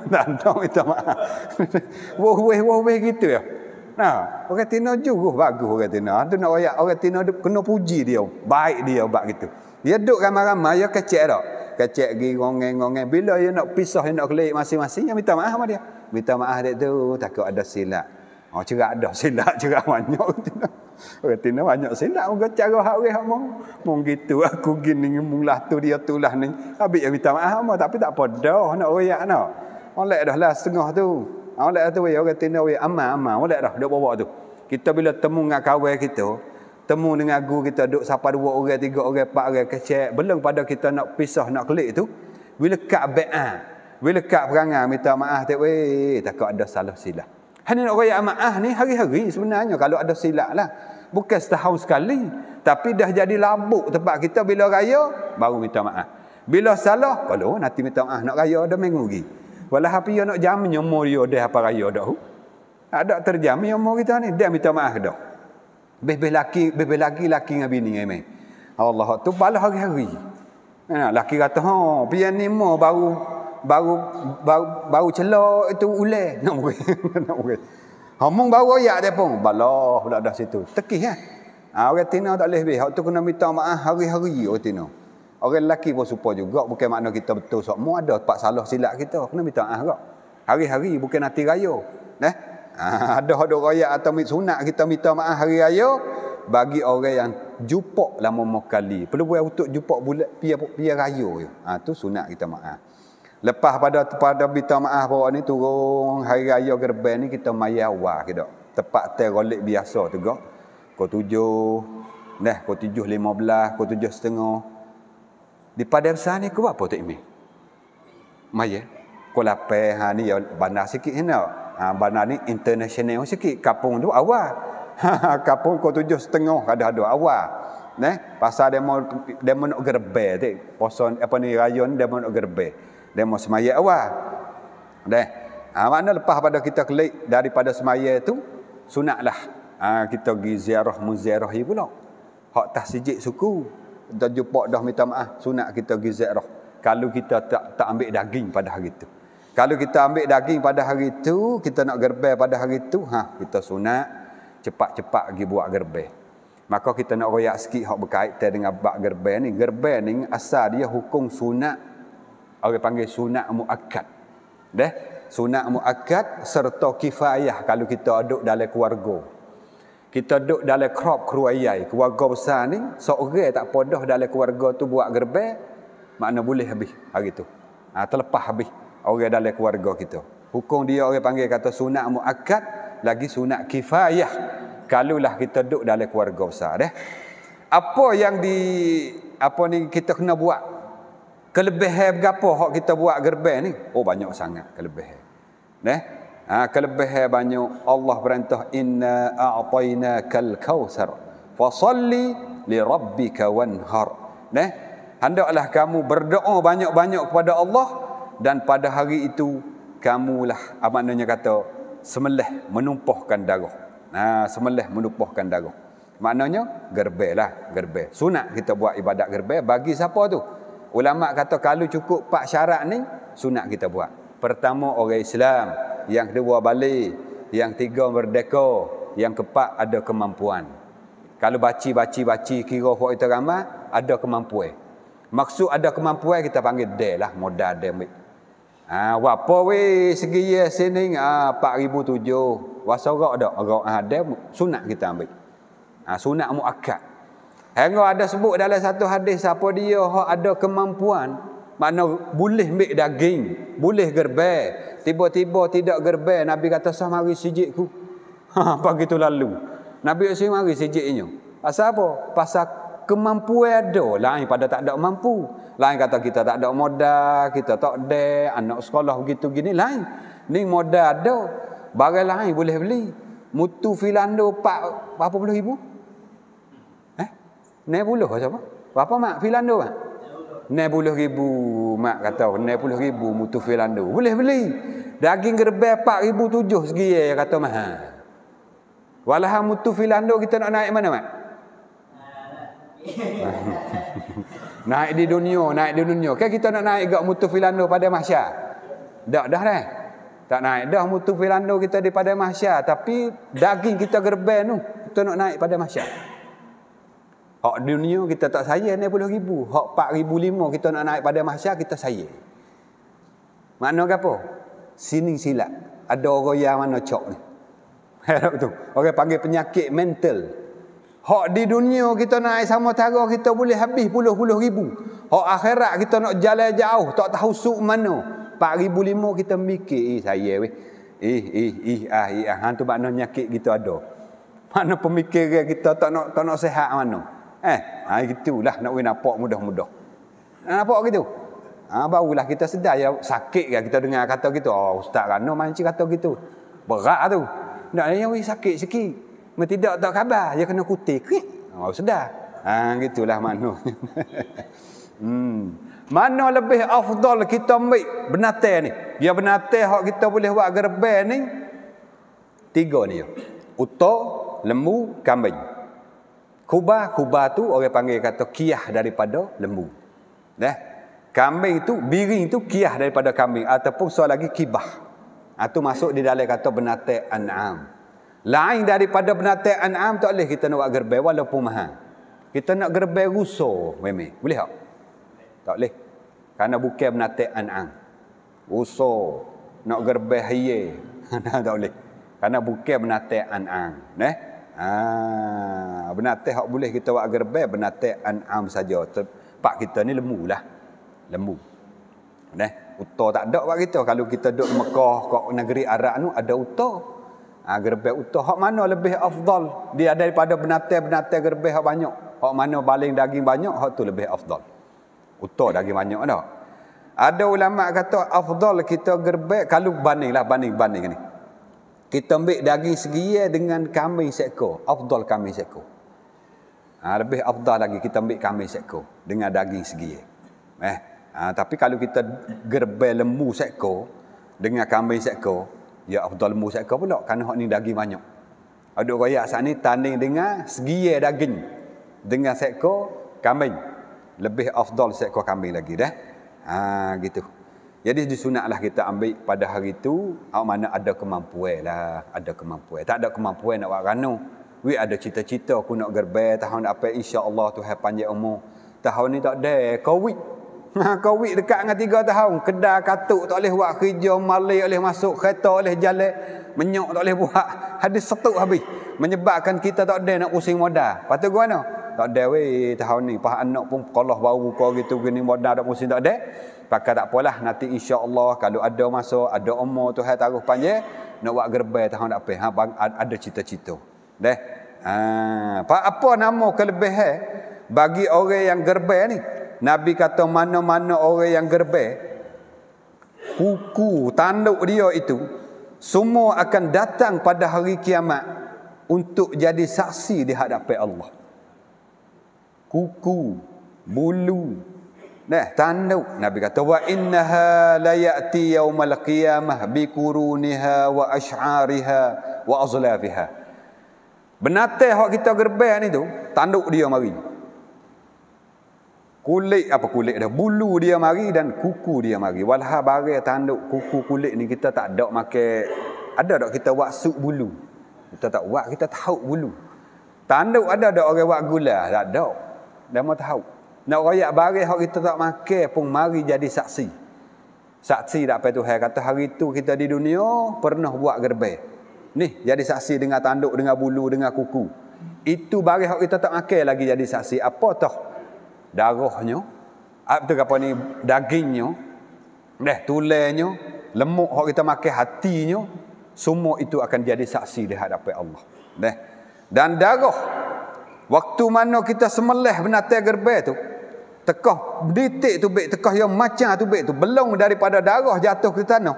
dan tahu minta maaf wah wah wah wah gitu ya nah orang tu juga bagus orang tu tu nak royak orang tu kena puji dia baik dia buat gitu dia duduk ramai-ramai ya kecik tak kecik pergi ngongeng-ngongeng bila dia nak pisah dia nak kelik masing-masing dia minta maaf sama dia minta maaf dia tu takut ada silap. Oh cerak ada silap cerak banyak Berarti nak banyak silap muka cara hak orang hak mong. Mong gitu aku gini mong lah tu dia tulah ni. Habis yang minta maaf mong tapi tak apa dah nak royak nak. Oleh dah lah setengah tu. Oleh ah, tu orang tina orang amal amal oleh dah dia bawa tu. Kita bila temu dengan kawan kita, temu dengan aku kita duk siapa dua orang, tiga orang, empat orang kecil, belum pada kita nak pisah nak klik tu. Bila kat ba'ah, bila kat perangai minta maaf tak weh, takut ada salah silap. Hanya orang yang maaf ah, ni hari-hari sebenarnya kalau ada silap lah. Bukan setahun sekali. Tapi dah jadi labuk tempat kita bila raya, baru minta maaf. Bila salah, kalau nanti minta maaf nak raya, dah minggu lagi. Walau apa yang nak jam yang dia dah apa raya dah. Ada terjamin yang kita ni, dia minta maaf dah. Bebel laki, bebel laki laki dengan bini. Amen. Allah tu balas hari-hari. Laki kata, ha, pian ni mo baru baru baru, baru celak itu ulah nak murid nak murid hamung baru ayat dia pun balah pula dah situ tekih eh? kan ah, ha, orang tina tak boleh hak tu kena minta maaf hari-hari orang tina orang lelaki pun supa juga bukan makna kita betul sok mu ada tempat salah silap kita kena minta maaf juga hari-hari bukan hati raya eh ha, ada hak dok ayat atau sunat kita minta maaf hari raya bagi orang yang jumpa lama-lama kali perlu buat untuk jumpa bulat pia pia raya ha, tu sunat kita maaf Lepas pada pada minta maaf bawa ni turun hari raya gerban ni kita mai awal kita. Tepat terolik biasa tu gak. Ko 7 neh ko 7.15, ko 7.30. Di padang sana ko apa tu ini? Mai ko lape ha ni ya bandar sikit sana. Ha bandar ni international sikit. Kapung tu awal. Kapung ko 7.30 ada ada awal. Neh, pasal demo demo nak gerbe tu. Poson apa ni rayon demo nak gerbe dia mau semaya awal. deh. Ha, mana lepas pada kita klik daripada semaya itu, sunatlah ha, kita pergi ziarah muziarah ini pula. Hak tak suku. Kita jumpa dah minta maaf, sunat kita pergi ziarah. Kalau kita tak tak ambil daging pada hari itu. Kalau kita ambil daging pada hari itu, kita nak gerbel pada hari itu, ha, kita sunat cepat-cepat pergi buat gerbel. Maka kita nak royak sikit hak berkaitan dengan bab gerbel ni. Gerbel ni asal dia hukum sunat orang panggil sunat muakkad. Deh, sunat muakkad serta kifayah kalau kita duduk dalam keluarga. Kita duduk dalam krop keruayai, keluarga besar ni, seorang tak podoh dalam keluarga tu buat gerbe, makna boleh habis hari tu. Ha, terlepas habis orang dalam keluarga kita. Hukum dia orang panggil kata sunat muakkad lagi sunat kifayah. Kalulah kita duduk dalam keluarga besar deh. Apa yang di apa ni kita kena buat Kelebihan berapa hak kita buat gerbang ni? Oh banyak sangat kelebihan. Neh. Ha, kelebihan banyak. Allah berantah inna a'tainakal kautsar. Fasalli li rabbika wanhar. Neh. Hendaklah kamu berdoa banyak-banyak kepada Allah dan pada hari itu kamulah apa ah, kata semelih menumpahkan darah. Nah, ha, semelih menumpahkan darah. Maknanya gerbelah, gerbel. Sunat kita buat ibadat gerbel bagi siapa tu? Ulama kata kalau cukup pak syarat ni sunat kita buat. Pertama orang Islam, yang kedua Bali, yang tiga merdeka, yang keempat ada kemampuan. Kalau baci-baci-baci kira buat itu ramai, ada kemampuan. Maksud ada kemampuan kita panggil deh lah, modal deh. Ha, apa weh, segi ya sini, ha, 4,007. Wasa rak dah, rak ha, sunat kita ambil. Ha, sunat mu'akad. Hanggo ada sebut dalam satu hadis siapa dia hak ada kemampuan mana boleh ambil daging, boleh gerbai, tiba-tiba tidak gerbai Nabi kata sah mari sijikku. Ha pagi tu lalu. Nabi sah mari sijiknya. Pasal apa? Pasal kemampuan ada lain pada tak ada mampu. Lain kata kita tak ada modal, kita tak ada anak sekolah begitu gini lain. Ni modal ada, barang lain boleh beli. Mutu filando 4 apa puluh ribu? Nebuluh kata apa? Berapa mak Filando mak? Nebuluh ribu mak kata. Nebuluh ribu mutu Filando. Boleh beli. Daging gerbel empat ribu tujuh segi ya kata mahal. Walahan mutu Filando kita nak naik mana mak? naik di dunia, naik di dunia. Kan kita nak naik gak mutu Filando pada masyar? Tak dah dah. Tak naik dah mutu Filando kita di pada masyar. Tapi daging kita gerbel tu. Kita nak naik pada masyar. Hak dunia kita tak sayang ni puluh ribu. Hak empat ribu lima kita nak naik pada masyarakat kita sayang. Mana ke apa? Sini silap. Ada orang yang mana cok ni. Harap tu. Orang panggil penyakit mental. Hak di dunia kita naik sama tarah kita boleh habis puluh-puluh ribu. Hak akhirat kita nak jalan jauh tak tahu suk mana. Empat ribu lima kita mikir. Eh saya weh. Eh, eh, eh, ah, eh, ah. Hantu makna penyakit kita ada. Mana pemikiran kita tak nak, tak nak sehat mana. Eh, ha, gitulah nak we nampak mudah-mudah. Nampak gitu. Ha, barulah kita sedar ya sakit kan kita dengar kata gitu. Oh, ustaz Rano mancik kata gitu. Berat lah tu. Nak ni we sakit sikit. Mentidak tak khabar, dia kena kutik. Oh, sedar. Ha, gitulah makna. hmm. Mana lebih afdal kita ambil benatai ni? Dia benatai hak kita boleh buat gerban ni. Tiga ni. Utak, lembu, kambing. Kubah, kubah tu orang panggil kata kiah daripada lembu. Nah. Kambing itu, biring itu kiah daripada kambing. Ataupun soal lagi kibah. Itu ah, masuk di dalam kata benate an'am. Lain daripada benate an'am tak boleh kita nak buat gerbai walaupun mahal. Kita nak gerbe ruso, meme. Boleh tak? Tak boleh. Karena bukan benate an'am. Ruso. Nak gerbai haye. tak boleh. Karena bukan benate an'am. Neh? Ha, benatih hak boleh kita buat gerbel, benatih an'am saja. Pak kita ni lembu lah. Lembu. Nah, utar tak ada pak kita. Kalau kita duduk di Mekah, kok negeri Arab ni ada utar. Ha, gerbel utar. Hak mana lebih afdal? Dia daripada benatih-benatih gerbel hak banyak. Hak mana baling daging banyak, hak tu lebih afdal. Utar daging banyak dah. Ada ulama kata afdal kita gerbek kalau banding lah banding banding ni. Kita ambil daging segiye dengan kambing seko, Afdal kambing seko. Ha, lebih afdal lagi kita ambil kambing seko dengan daging segiye. Eh, ha, tapi kalau kita gerbel lembu seekor dengan kambing seko, ya afdal lembu seko pula kerana hok ni daging banyak. Ada royak sat ni tanding dengan segiye daging dengan seko kambing. Lebih afdal seko kambing lagi dah. Ha gitu. Jadi disunatlah kita ambil pada hari itu, awak mana ada kemampuan lah, ada kemampuan. Tak ada kemampuan nak buat rana. We ada cita-cita aku nak gerbai tahun apa insya-Allah tu panjang umur. Tahun ni tak ada COVID. Ha COVID dekat dengan tiga tahun, kedai katuk tak boleh buat kerja, malai boleh masuk kereta boleh jalan, menyok tak boleh buat. Hadis setuk habis. Menyebabkan kita tak ada nak pusing modal. Patut gua mana? Tak ada we tahun ni. Pak anak pun kalah baru kau gitu gini modal tak pusing tak ada. Pakai tak apalah nanti insya-Allah kalau ada masa, ada umur Tuhan taruh panjang nak buat gerbai tahun nak apa. Ha, ada cita-cita. Deh. Ha, apa nama kelebihan eh? bagi orang yang gerbai ni? Nabi kata mana-mana orang yang gerbai kuku tanduk dia itu semua akan datang pada hari kiamat untuk jadi saksi di hadapan Allah. Kuku, bulu, Nah, tanda Nabi kata wa innaha la ya'ti yawmal qiyamah bi quruniha wa ash'ariha wa azlafiha. Benate hak kita gerbai ni tu, tanduk dia mari. Kulit apa kulit dah bulu dia mari dan kuku dia mari. Walha barang tanduk kuku kulit ni kita tak ada makan. Ada dak kita waksuk bulu. Kita tak wak, kita tahu bulu. Tanduk ada dak orang wak gula, tak ada. Dah mahu tahu. Nak royak baris hak kita tak makan pun mari jadi saksi. Saksi dak apa Tuhan kata hari itu kita di dunia pernah buat gerbe. Ni jadi saksi dengan tanduk, dengan bulu, dengan kuku. Itu baris hak kita tak makan lagi jadi saksi. Apa tah? Darahnya. Apa tu apa ni dagingnya. Dah tulenya, lemuk hak kita makan hatinya, semua itu akan jadi saksi di hadapan Allah. Dah. Dan darah Waktu mana kita semelih binatang gerbe tu, tekah ditik tu baik tekah yang macam tu baik tu belum daripada darah jatuh ke tanah.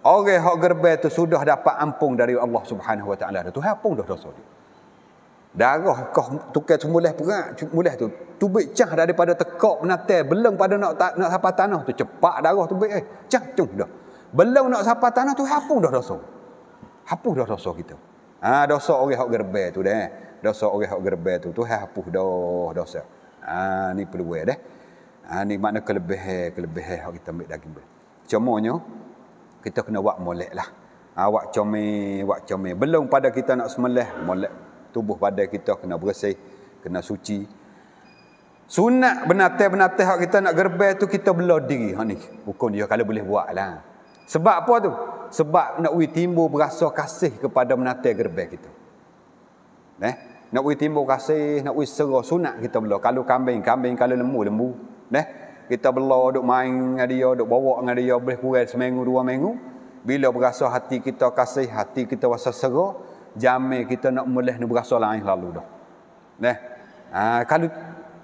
Orang hok gerbe tu sudah dapat ampun dari Allah Subhanahu Wa Taala dah. Tuhan dah dosa dia. Darah kau tukar semula perak semula tu. Tu baik cah daripada tekak menatai belum pada nak tak nak sapa tanah tu cepat darah tu baik eh. Cah cung dah. Belum nak sapa tanah tu hapung dah dosa. Hapung dah dosa kita. Ah ha, dosa orang hok gerbe tu deh dosa orang hok gerbe tu tu hapus dah dosa. Ha ni perlu peluang deh, Ha ni makna kelebih kelebih hok kita ambil daging ber. Cumanya kita kena buat molek lah. Ha, buat comel, buat comel. Belum pada kita nak semelih molek tubuh pada kita kena bersih, kena suci. Sunat benatai-benatai hak kita nak gerbe tu kita belah diri ha ni. Bukan dia kalau boleh buat lah. Sebab apa tu? Sebab nak we timbul berasa kasih kepada menatai gerbe kita. Eh? nak ui timbul kasih, nak ui serah sunat kita belah. Kalau kambing, kambing. Kalau lembu, lembu. Neh? Kita belah, duk main dengan dia, duk bawa dengan dia. Boleh kurang seminggu, dua minggu. Bila berasa hati kita kasih, hati kita rasa serah. Jamil kita nak mulih ni berasa lain lalu dah. Neh? Ha, kalau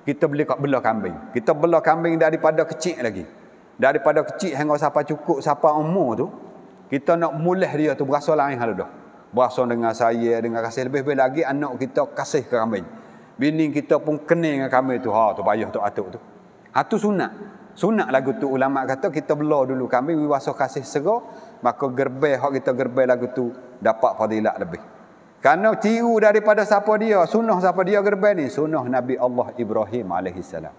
kita beli kat belah kambing. Kita belah kambing daripada kecil lagi. Daripada kecil hingga siapa cukup, siapa umur tu. Kita nak mulih dia tu berasa lain lalu dah berasa dengan saya dengan kasih lebih-lebih lagi anak kita kasih ke kami bini kita pun kena dengan kami tu ha tu payah tu atuk tu ha tu sunat sunat lagu tu ulama kata kita bela dulu kami waso kasih sego maka gerbeh hak kita gerbeh lagu tu dapat fadilat lebih karena tiru daripada siapa dia sunnah siapa dia gerbeh ni sunnah nabi Allah Ibrahim alaihi salam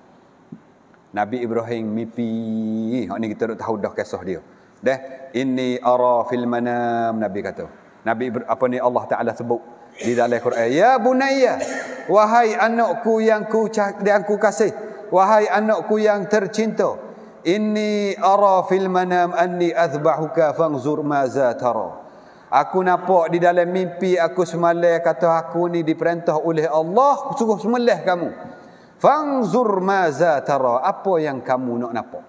Nabi Ibrahim mimpi. Hak ni kita tak tahu dah kisah dia. Dah, ini ara fil manam Nabi kata. Nabi apa ni Allah Taala sebut di dalam Quran ya bunayya wahai anakku yang ku yang ku kasih wahai anakku yang tercinta inni ara fil manam anni azbahuka fanzur maza tara aku nampak di dalam mimpi aku semalam kata aku ni diperintah oleh Allah suruh semelih kamu fanzur maza tara apa yang kamu nak nampak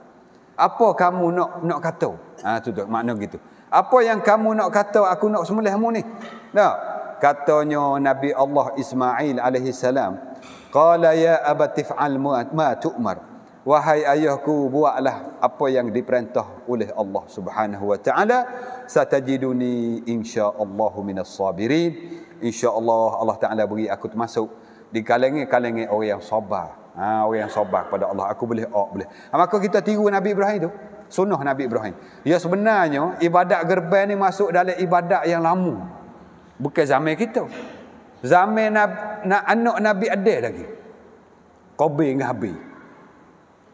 apa kamu nak nak kata ah ha, tu tu makna gitu apa yang kamu nak kata aku nak sembelih kamu ni? Nah, katanya Nabi Allah Ismail alaihi salam, qala ya abatif'al ma tu'mar. Wahai ayahku buatlah apa yang diperintah oleh Allah Subhanahu wa taala satajiduni insyaallah minas sabirin Insya Allah Allah taala beri aku termasuk di kalangan-kalangan orang yang sabar ha, orang yang sabar kepada Allah aku boleh ak oh, boleh maka kita tiru Nabi Ibrahim tu sunnah Nabi Ibrahim. Ya sebenarnya ibadat gerbang ni masuk dalam ibadat yang lama. Bukan zaman kita. Zaman na, na, anak Nabi ada lagi. Kobe dengan Habib.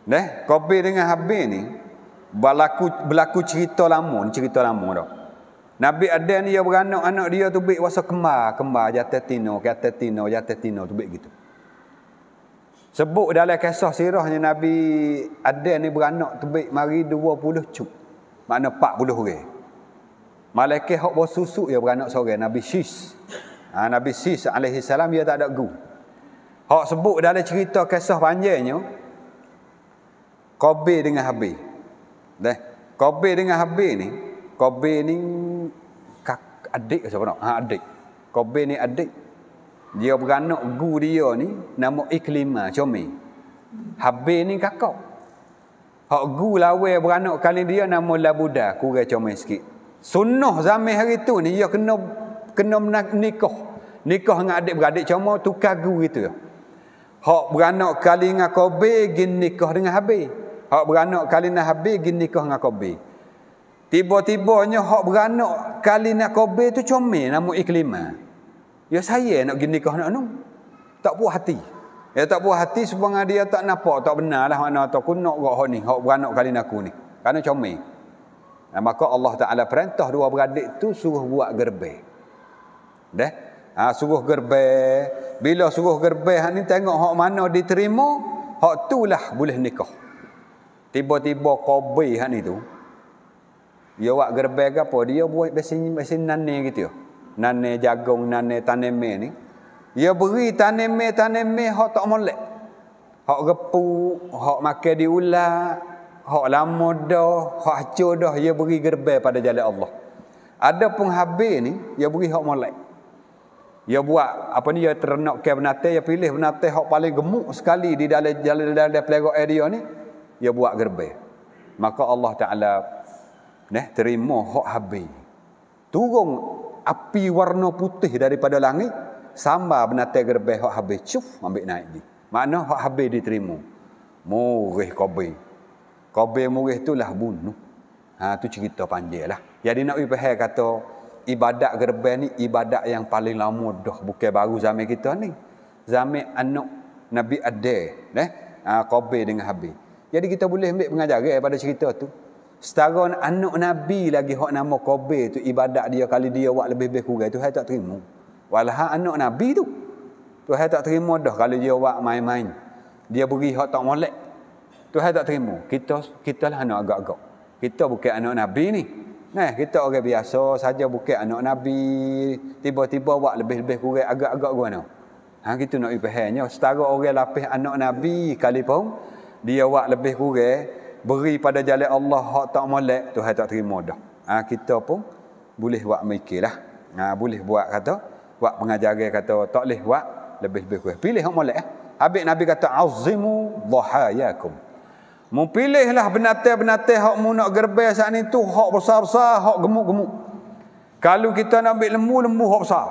Neh, Kobe dengan Habib ni berlaku berlaku cerita lama, cerita lama dah. Nabi Adam dia beranak anak dia tu baik wasa kembar, kembar jatah tino, kata tino, jatah tino tu baik gitu. Sebut dalam kisah sirahnya Nabi Adil ni beranak tebik mari 20 cuk. Makna 40 orang. Malaikat hok bawa susuk ya beranak seorang Nabi Sis. Ha, Nabi Sis alaihi salam dia tak ada guru. Hak sebut dalam cerita kisah panjangnya Kobe dengan Habib. deh. Kobe dengan Habib ni, Kobe ni kak, adik siapa nak? Ha adik. Kobe ni adik. Dia beranak gu dia ni nama Iklima Comi. Habis ni kakak. Hak gu lawe beranak kali dia nama Labuda kurang comel sikit. Sunnah zaman hari tu ni dia kena kena nikah. Nikah dengan adik-beradik cuma tukar gu gitu. Hak beranak kali dengan Kobe gin nikah dengan Habib. Hak beranak kali dengan Habib gin nikah dengan Kobe. Tiba-tibanya hak beranak kali dengan Kobe tu comel nama Iklima. Ya saya nak gini nikah nak anu. Tak puas hati. Ya tak puas hati sebab dia tak nampak tak benar lah mana tak aku nak gak ni, hak beranak kali aku ni. Karena comel. Nah, maka Allah Taala perintah dua beradik tu suruh buat gerbe. Dah. Ha, suruh gerbe. Bila suruh gerbe hak ni tengok hak mana diterima, hak tulah boleh nikah. Tiba-tiba kobe hak ni tu. Dia buat gerbe ke apa? Dia buat besin besin nane gitu. Ya nane jagung nane tanam me ni ia beri tanam me tanam me hok tak molek Hak gepu hak makan di ulah hok lama dah hok acu dah ia beri gerbe pada jalan Allah ada pun habis ni ia beri hak molek ia buat apa ni ia ternak ke benate ia pilih benate Hak paling gemuk sekali di dalam jalan-jalan pelagok area ni ia buat gerbe maka Allah taala neh terima hak habis turun api warna putih daripada langit sambar binatang gerbeh hok habis cuf ambil naik ni. mana hok habis diterima murih kobe kobe murih itulah bunuh ha tu cerita panjang lah jadi nak ipeh kata ibadat gerbe ni ibadat yang paling lama dah bukan baru zaman kita ni zaman anak nabi ade eh ha, kobe dengan habis jadi kita boleh ambil pengajaran pada cerita tu Setara anak Nabi lagi hak nama kobe tu ibadat dia kali dia wak lebih-lebih kurang. Tuhan tak terima. Walah anak Nabi tu. Tuhan tak terima dah kalau dia wak main-main. Dia beri hak tak molek. Tuhan tak terima. Kita kita lah anak agak-agak. Kita bukan anak Nabi ni. Nah, kita orang biasa saja bukan anak Nabi. Tiba-tiba wak lebih-lebih kurang agak-agak gua noh. Ha kita nak ipahnya setara orang lapis anak Nabi kali pun dia wak lebih kurang beri pada jalan Allah hak tak molek Tuhan tak terima dah ha, kita pun boleh buat mikirlah ha, boleh buat kata buat pengajaran kata tak boleh buat lebih-lebih kuih. pilih hak molek eh. habis nabi kata azimu dhahayakum Mempilihlah benatang-benatang hak mu nak gerbe saat ni tu hak besar-besar, hak gemuk-gemuk. Kalau kita nak ambil lembu-lembu hak besar.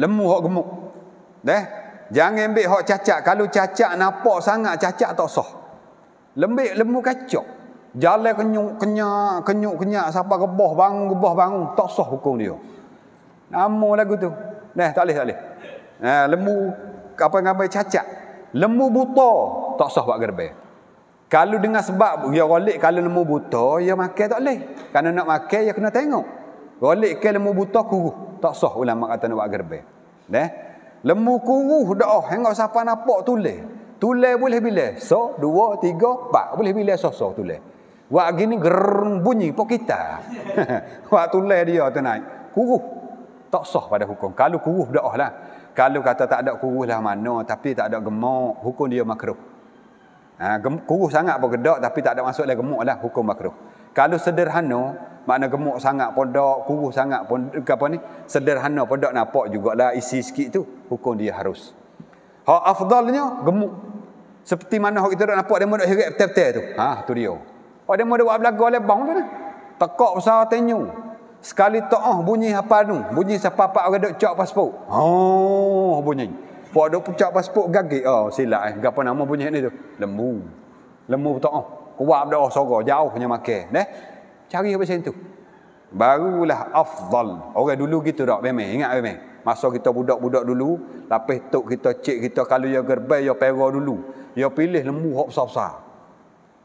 Lembu hak gemuk. Deh. Jangan ambil hak cacat. Kalau cacat nampak sangat cacat tak sah. Lembik lembu kacok. Jalan kenyuk kenyak kenyuk kenyak siapa geboh bang geboh bangun tak sah hukum dia. Nama lagu tu. neh tak leh tak leh. Nah, eh, lembu apa ngapa cacat. Lembu buta tak sah buat gerbe. Kalau dengan sebab dia ya rolik kalau lembu buta dia ya makan tak leh. Karena nak makan dia ya kena tengok. Rolik ke lembu buta kuruh. Tak sah ulama kata nak buat gerbang. Nah. Lembu kuruh dah. Hengok siapa nampak tulis. Tulai boleh bila? So, dua, tiga, empat. Boleh bila sosok tulai. Wak gini ger bunyi pok kita. Wak tulai dia tu naik. Tak sah pada hukum. Kalau kuruh berdoa Kalau kata tak ada kuruh lah mana. Tapi tak ada gemuk. Hukum dia makruh. Ha, sangat pun gedak. Tapi tak ada masuk lah gemuk lah. Hukum makruh. Kalau sederhana. Makna gemuk sangat pun dok. Kuruh sangat pun. Sederhana pun dok nampak jugalah. Isi sikit tu. Hukum dia Harus. Hak afdalnya gemuk. Seperti mana hak kita nak nampak dia nak heret betul-betul tu. Ha, tu dia. Oh dia mau buat belagu lebang tu nah. Tekak besar tenyu. Sekali to'ah oh, bunyi apa tu? Bunyi siapa pak orang dok cak pasport. Oh, bunyi. Pak dok pucak pasport gagik. Oh, silap eh. Gapo nama bunyi ni tu? Lembu. Lembu to'ah. Oh. Kuat benda oh, sorok jauhnya makan, neh. Cari apa macam tu. Barulah afdal. Orang dulu gitu dak memang. Ingat memang. Masa kita budak-budak dulu, lapis tok kita, cik kita, kalau yang gerbai, yang pera dulu. yang pilih lembu hok besar-besar.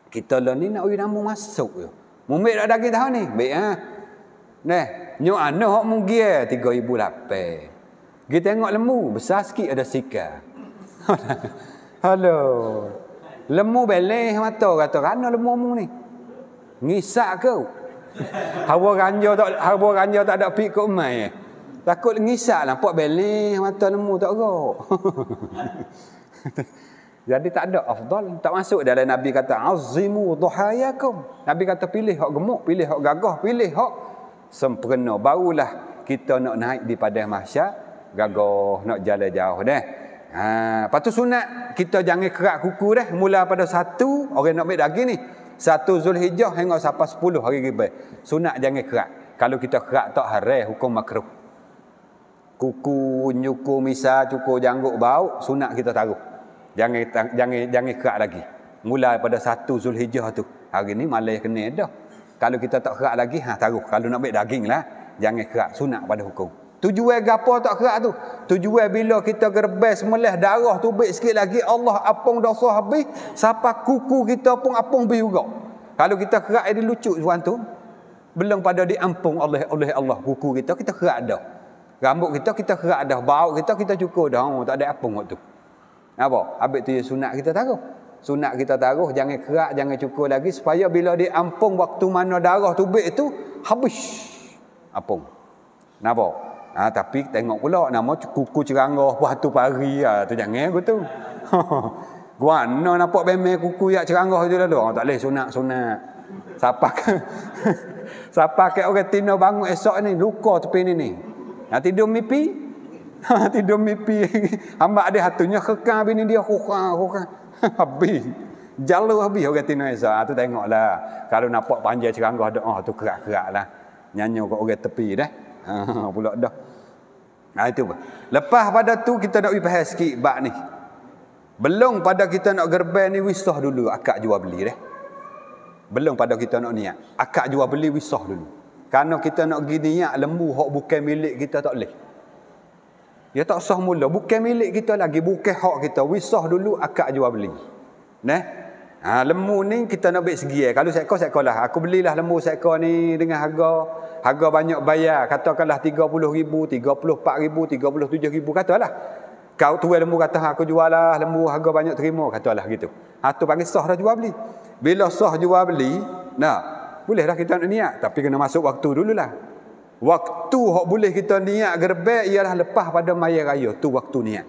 Kita lah ni nak uji nama masuk je. Mumbik tak daging tahun ni? Baik ah. Ha? Nih, nyok anak hok mugi ya, eh? tiga ibu lapis. Kita tengok lembu, besar sikit ada sika. Halo. Lemu beleh mata kata rana lemu mu ni. Ngisak ke? Hawa ganja tak hawa ganja tak ada pik kok mai. Takut ngisak lah. Pak beli mata lemu tak gerak. Jadi tak ada afdal. Tak masuk dalam Nabi kata, Azimu duhayakum. Nabi kata, pilih hak gemuk, pilih hak gagah, pilih hak sempurna. Barulah kita nak naik di padang mahsyar, gagah, nak jalan jauh dah. Ha, lepas tu sunat, kita jangan kerak kuku dah. Mula pada satu, orang nak ambil daging ni. Satu Zulhijjah hingga sampai sepuluh hari ribai. Sunat jangan kerak. Kalau kita kerak tak harai hukum makruh kuku nyuku misal cukur janggut bau sunat kita taruh jangan jangan jangan kerak lagi mula pada satu Zulhijjah tu hari ni malai kena dah kalau kita tak kerak lagi ha taruh kalau nak baik daging lah jangan kerak sunat pada hukum tujuan gapo tak kerak tu tujuan bila kita gerbes meleh darah tu baik sikit lagi Allah apung dosa habis siapa kuku kita pun apung habis juga kalau kita kerak jadi lucu tuan tu belum pada diampung oleh oleh Allah kuku kita kita kerak dah Rambut kita, kita kerak dah. Bau kita, kita cukur dah. Oh, tak ada apa waktu tu. Apa? Habis tu sunat kita taruh. Sunat kita taruh. Jangan kerak, jangan cukur lagi. Supaya bila dia ampung waktu mana darah tubik tu, habis. Apung. Kenapa? Ha, tapi tengok pula nama kuku cerangah buah tu pari lah. Ha, tu jangan aku tu. Gua no nampak bemeh kuku yak cerangah tu dulu. Oh, ah, tak boleh sunat-sunat. Siapa ke? Siapa ke orang tina bangun esok ni? Luka tepi ni ni. Nanti tidur mimpi? nanti tidur mimpi. Hamba ada hatunya kekal bini dia kukang kukang. Habis. Jalur habis orang Tino Isa. Ah, tu tengoklah. Kalau nampak panjang ceranggah ada oh tu kerak-kerak lah. Nyanyi kat orang tepi dah. Ah, Pulak dah. Nah itu. Lepas pada tu kita nak pergi bahas sikit bab ni. Belum pada kita nak gerban ni wisah dulu akak jual beli dah. Belum pada kita nak niat. Akak jual beli wisah dulu. Kerana kita nak pergi niat lembu hak bukan milik kita tak boleh. Ya tak sah mula. Bukan milik kita lagi. Bukan hak kita. Wisah dulu akak jual beli. neh. ha, lembu ni kita nak beli segi. Eh. Kalau seko seko lah. Aku belilah lembu seko ni dengan harga harga banyak bayar. Katakanlah rm ribu, RM34,000, rm ribu. Katalah. Kau tuai lembu kata aku jual lah lembu harga banyak terima. Katalah gitu. Ha, tu panggil sah dah jual beli. Bila sah jual beli, nak boleh lah kita nak niat Tapi kena masuk waktu dululah Waktu yang boleh kita niat gerbek Ialah lepas pada maya raya tu waktu niat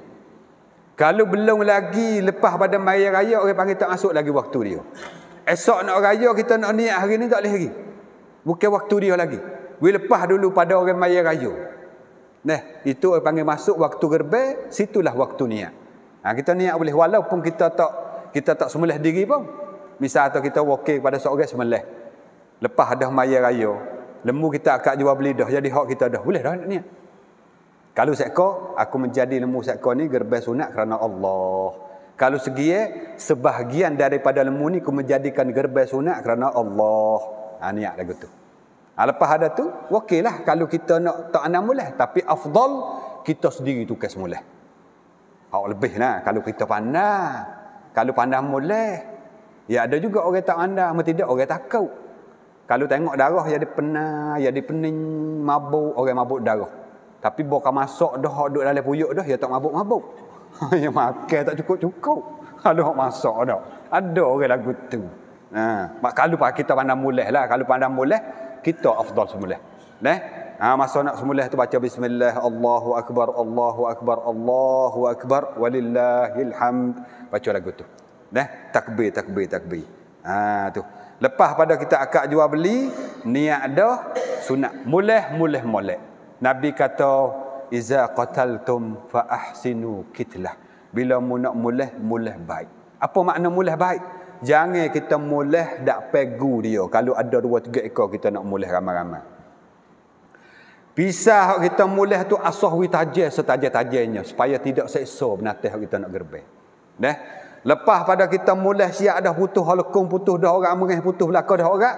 Kalau belum lagi lepas pada maya raya Orang panggil tak masuk lagi waktu dia Esok nak raya kita nak niat hari ni tak boleh lagi Bukan waktu dia lagi We lepas dulu pada orang maya raya Neh itu orang panggil masuk waktu gerbek Situlah waktu niat ha, Kita niat boleh walaupun kita tak Kita tak semulih diri pun Misalnya atau kita working pada seorang semulih Lepas dah maya raya, lembu kita akan jual beli dah jadi hak kita dah. Boleh dah ni. Kalau seekor, aku menjadi lembu seekor ni gerbai sunat kerana Allah. Kalau segi eh, sebahagian daripada lembu ni aku menjadikan gerbai sunat kerana Allah. Ha niat dah gitu. Ha, lepas ada tu, okey lah kalau kita nak tak nak mulai. Tapi afdal, kita sendiri tukar semula. Hak lebih lah kalau kita pandai. Kalau pandai mulai. Ya ada juga orang tak anda, pandai, tidak orang takut. Kalau tengok darah jadi penah, jadi pening, mabuk, orang mabuk darah. Tapi bawa masuk dah, duduk dalam puyuk dah, dia ya tak mabuk-mabuk. Dia ya, makan tak cukup-cukup. Ada orang masuk dah. Ada orang lagu tu. Ha. Kalau kita pandang mulai lah. Kalau pandang mulai, kita afdal semula. Nah, ha, masa nak semula tu baca bismillah Allahu akbar Allahu akbar Allahu akbar walillahilhamd baca lagu tu. Nah, takbir takbir takbir. Ah ha, tu. Lepas pada kita akad jual beli, niat dah sunat. Mulih mulih molek. Nabi kata, "Iza qataltum fa ahsinu kitlah." Bila mu nak mulih mulih baik. Apa makna mulih baik? Jangan kita mulih tak pegu dia. Kalau ada dua tiga ekor kita nak mulih ramai-ramai. Pisah kita mulih tu asah wi tajil setajil-tajilnya supaya tidak seksa binatang kita nak gerbe. Dah? Lepas pada kita mulai siap dah putus halukung putus dah orang mengih putus belaka dah orang.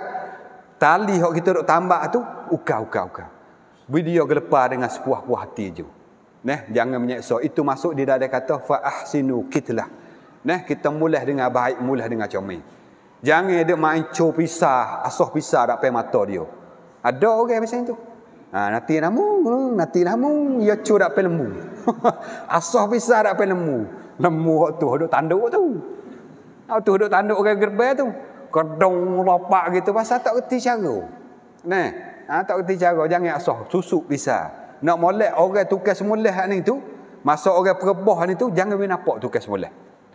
Tali hok kita duk tambak tu uka uka uka. Video gelepa dengan sepuah buah hati je. Neh, jangan menyeksa. Itu masuk di dalam kata fa ahsinu kitlah. Neh, kita mulai dengan baik, mulai dengan comel. Jangan ada main cu pisah, asah pisah dak pay mata dia. Ada orang okay, macam itu. Ha, nanti namu, nanti namu, ya cu dak asoh lembu. asah pisah dak pay Nemu kok tu duk tanduk tu. Kok tu tanduk ke gerbe tu. Kedong lopak gitu pasal tak reti cara. Nah, ha, tak reti cara jangan asah susuk bisa. Nak molek orang tukar semula hak ni tu, masa orang perebah ni tu jangan bina pak tukar semula.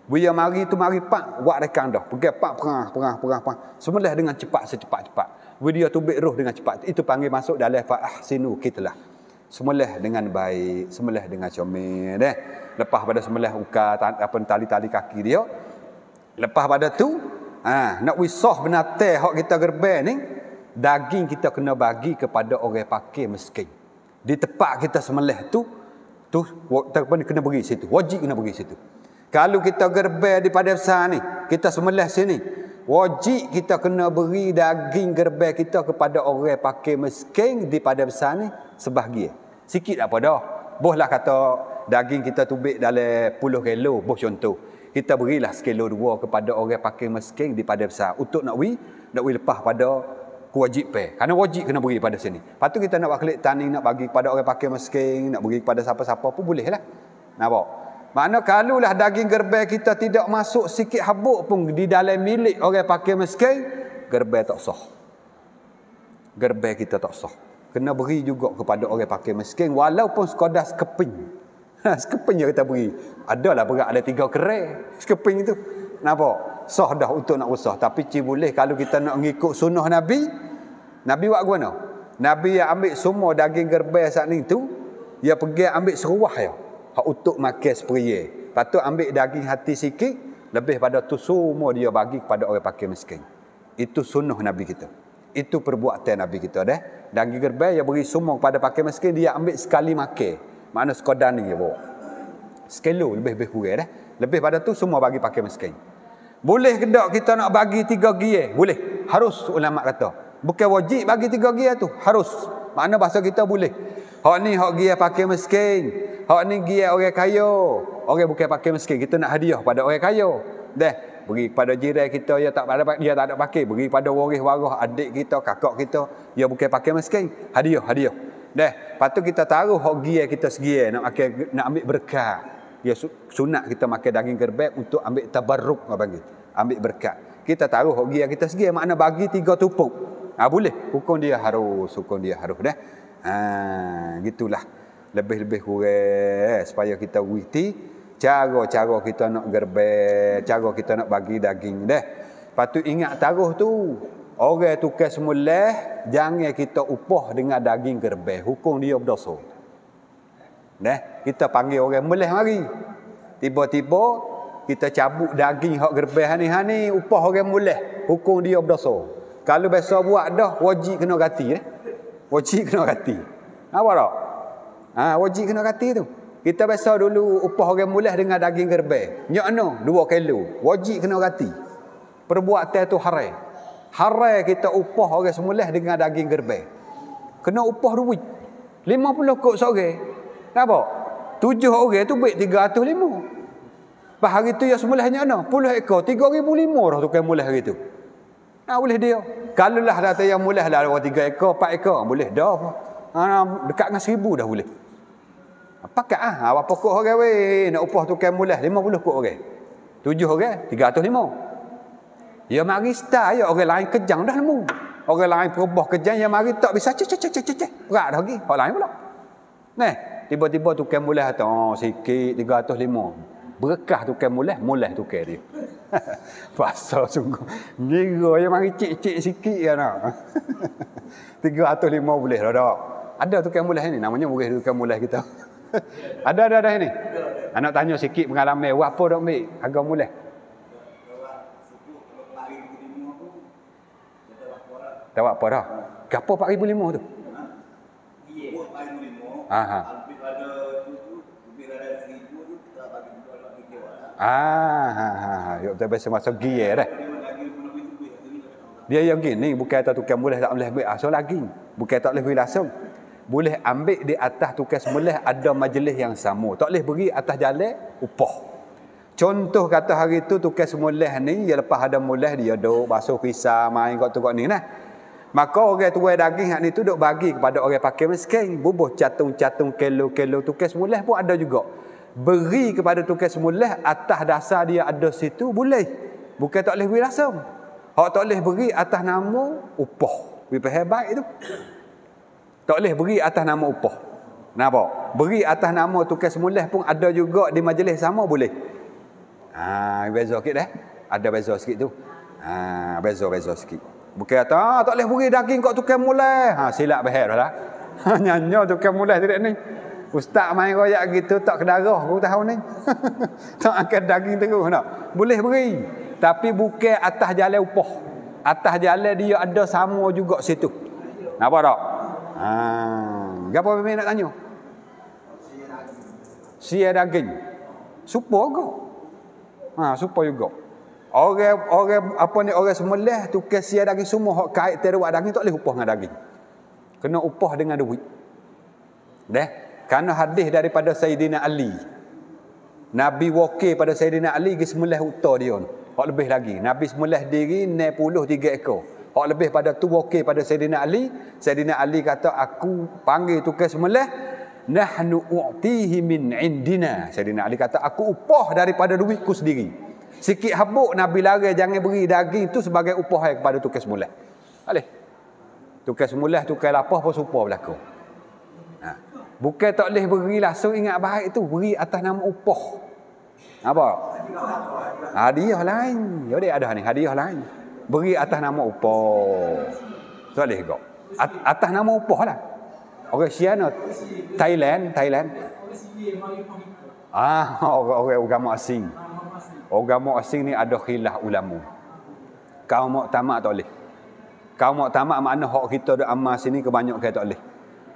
Buya mari tu mari pak buat rekam dah. Pergi pak perang perang perang perang. Semula dengan cepat secepat-cepat. Video tu bik dengan cepat. Itu panggil masuk dalam fa ahsinu kitalah semelih dengan baik, semelih dengan comel deh. Lepas pada semelih uka, apa tali-tali kaki dia. Lepas pada tu, ah ha, nak wisah benate hok kita gerbe ni, daging kita kena bagi kepada orang pakai miskin. Di tempat kita semelih tu, tu terpun kena bagi situ. Wajib kena bagi situ. Kalau kita gerbe di besar ni, kita semelih sini, Wajib kita kena beri daging gerbel kita kepada orang pakai miskin di pada besar ni sebahagia. Sikit apa dah. Bohlah kata daging kita tubik dalam puluh kilo. Boh contoh. Kita berilah sekilo dua kepada orang pakai miskin di pada besar. Untuk nak wi, nak wi lepas pada kewajib pay. karena wajib kena beri pada sini. Lepas tu kita nak buat tani, nak bagi kepada orang pakai miskin, nak beri kepada siapa-siapa pun boleh lah. Nampak? Mana kalulah daging gerbe kita tidak masuk sikit habuk pun di dalam milik orang pakai miskin, gerbe tak sah. gerbe kita tak sah. Kena beri juga kepada orang pakai miskin walaupun sekadar sekeping. Ha, sekeping kita beri. Adalah berat ada tiga kerai sekeping itu. Kenapa? Sah dah untuk nak usah. Tapi cik boleh kalau kita nak mengikut sunnah Nabi, Nabi buat guna. Nabi yang ambil semua daging gerbe saat ini itu dia pergi ambil seruah yang untuk makan seperti Lepas tu ambil daging hati sikit, lebih pada tu semua dia bagi kepada orang pakai miskin. Itu sunnah Nabi kita. Itu perbuatan Nabi kita deh. Daging gerbai yang beri semua kepada pakai miskin, dia ambil sekali makan. Mana sekodan ni bawa. Sekilo lebih-lebih kurang deh. Lebih pada tu semua bagi pakai miskin. Boleh ke tak kita nak bagi tiga gie? Boleh. Harus ulama kata. Bukan wajib bagi tiga gie tu. Harus. Mana bahasa kita boleh. Hak ni hak gi pakai miskin. Hak ni gi orang kaya. Orang bukan pakai miskin. Kita nak hadiah pada orang kaya. Deh, Bagi pada jiran kita dia ya tak ada dia tak ada pakai. Bagi pada waris waruh adik kita, kakak kita, dia ya bukan pakai miskin. Hadiah, hadiah. Deh, patu kita taruh hak gi kita segi nak pakai nak ambil berkah. Dia ya, sunat kita makan daging gerbek untuk ambil tabarruk apa panggil. Ambil berkat. Kita taruh hak gi kita segi makna bagi tiga tupuk. Ah ha, boleh. Hukum dia harus, hukum dia harus deh. Ha gitulah. Lebih-lebih kurang eh, supaya kita witi cara-cara kita nak gerbe, cara kita nak bagi daging deh. Patut ingat taruh tu. Orang tukar semula jangan kita upah dengan daging gerbek. Hukum dia berdosa. Deh, kita panggil orang meleh mari. Tiba-tiba kita cabut daging hak gerbek hani-hani upah orang meleh. Hukum dia berdosa. Kalau biasa buat dah wajib kena gati deh. Wajib kena kati. Apa tak? Ha, ha wajib kena kati tu. Kita biasa dulu upah orang mulai dengan daging gerbe. Nyak no, dua kilo. Wajib kena kati. Perbuatan tu haram. Haram kita upah orang semula dengan daging gerbe. Kena upah duit. 50 kot seorang. Kenapa? Tujuh orang tu baik tiga atuh lima. Lepas hari tu yang semula hanya ana. Puluh ekor, tiga ribu lima orang tu kan mulai hari tu. Ha, boleh dia. Kalau lah data yang mulai lah orang tiga ekor, empat ekor, boleh dah. Ha, dekat dengan seribu dah boleh. Pakat lah. Ha, berapa kot orang weh? Nak upah tu kan mulai. Lima puluh kot orang. Tujuh orang. Tiga ratus Ya mari start. Ya orang lain kejang dah lemu. Orang lain perubah kejang. Ya mari tak bisa. Cek, cek, cek, cek, cek. Berat dah lagi. Orang lain pula. Nih. Tiba-tiba tu kan mulai. Oh, sikit. Tiga Berkah tu kan mulah Mulai tu kan dia. Pasal sungguh. Ngira yang mari cik-cik sikit kan. Ah. Tiga atau lima boleh lah dah. Ada tukang mulai ni. Namanya boleh tukang mulai kita. ada, ada, ada ni. Anak tanya sikit pengalaman. Eh, buat apa dok ambil? Harga mulai. Dah buat apa dah? Gapa 4,500 tu? Ya, 4,500. Aha. Aha. Ah, ha, ha, ha. yok tak biasa masa gie dah. Eh. Dia yang gini bukan atas tukang boleh tak boleh ambil asal ah, lagi. Bukan tak boleh beri langsung. Boleh ambil di atas tukang semulih ada majlis yang sama. Tak boleh beri atas jalan upah. Contoh kata hari tu tukang semulih ni ya lepas ada mulih dia duk basuh kisah main kot tu kot ni nah. Maka orang tuai daging hak ni tu duk bagi kepada orang pakai miskin, bubuh catung-catung kelo-kelo tukang semulih pun ada juga beri kepada tukang semula atas dasar dia ada situ boleh bukan tak boleh wirasam hak tak boleh beri atas nama upah wi hebat itu tak boleh beri atas nama upah napa beri atas nama tukang semula pun ada juga di majlis sama boleh ha beza sikit dah ada beza sikit tu ha beza beza sikit bukan kata ah, tak boleh beri daging kat tukang mulai ha silap bahar dah lah. nyanyo tukang mulai tadi ni Ustaz main royak gitu tak ke darah aku tahu ni. tak akan daging terus nak. Boleh beri. Tapi bukan atas jalan upah. Atas jalan dia ada sama juga situ. Napa tak? Ha. Gapo memang nak tanya? Sia daging. Supo aku. Ha, supo juga. Orang orang apa ni orang semelah ke sia daging semua hak kait terwa daging tak boleh upah dengan daging. Kena upah dengan duit. Dah. Karena hadis daripada Sayyidina Ali. Nabi wakil pada Sayyidina Ali pergi semulih utah dia. Hak lebih lagi. Nabi semulih diri puluh tiga ekor. Hak lebih pada tu wakil pada Sayyidina Ali. Sayyidina Ali kata, aku panggil tu ke semulih. Nahnu u'tihi min indina. Sayyidina Ali kata, aku upah daripada duitku sendiri. Sikit habuk Nabi lari jangan beri daging tu sebagai upah kepada tu tukar semulah. Alih. Tukar semulah, tukar lapah pun supah berlaku. Bukan tak boleh beri langsung ingat baik itu beri atas nama upah. Apa? Hadiah lain. yaudah ada ni hadiah lain. Beri atas nama upah. Tak boleh kau. At- atas nama upah lah. Orang Siano Thailand, Thailand. Ah, orang-orang agama asing. Agama asing ni ada khilaf ulama. Kau mau tamak tak boleh. Kau mau tamak makna hak kita ada amal sini kebanyakan tak boleh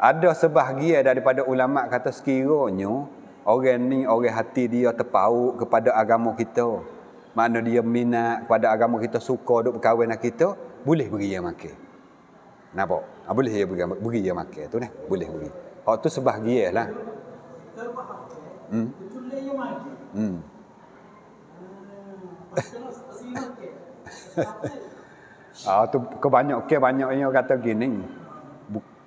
ada sebahagian daripada ulama kata sekiranya orang ni orang hati dia terpau kepada agama kita mana dia minat kepada agama kita suka duk berkahwin dengan kita boleh beri dia makan napa ha, ah, boleh dia beri, beri dia makan tu nah boleh beri hak tu sebahagianlah hmm hmm ah ha, tu kebanyakan banyaknya kata gini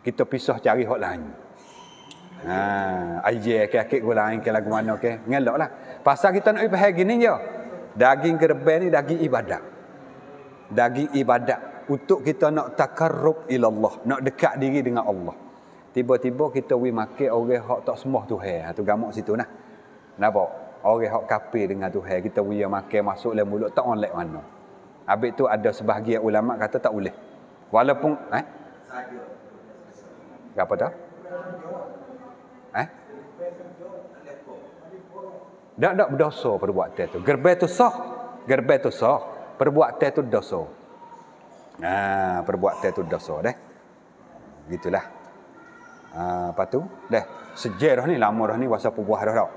kita pisah cari hot lain. Ha, aje akik-akik gua lain ke lagu mana ke? Ngeloklah. Pasal kita nak ipah gini je. Daging kerbau ni daging ibadat. Daging ibadat untuk kita nak takarrub ilallah, nak dekat diri dengan Allah. Tiba-tiba kita we make orang hak tak semua Tuhan. Ha tu gamak situ nah. Nampak? Orang hak kafir dengan Tuhan, kita we make masuk dalam mulut tak onlek mana. Habis tu ada sebahagian ulama kata tak boleh. Walaupun eh? apa dah? Eh? Tak ada berdosa perbuatan tu. Gerbe tu sah. Gerbe tu sah. Perbuatan tu dosa. Nah, perbuatan tu dosa deh. Gitulah. Ah, apa tu? Deh, sejarah ni lama dah ni bahasa perbuah dah dah.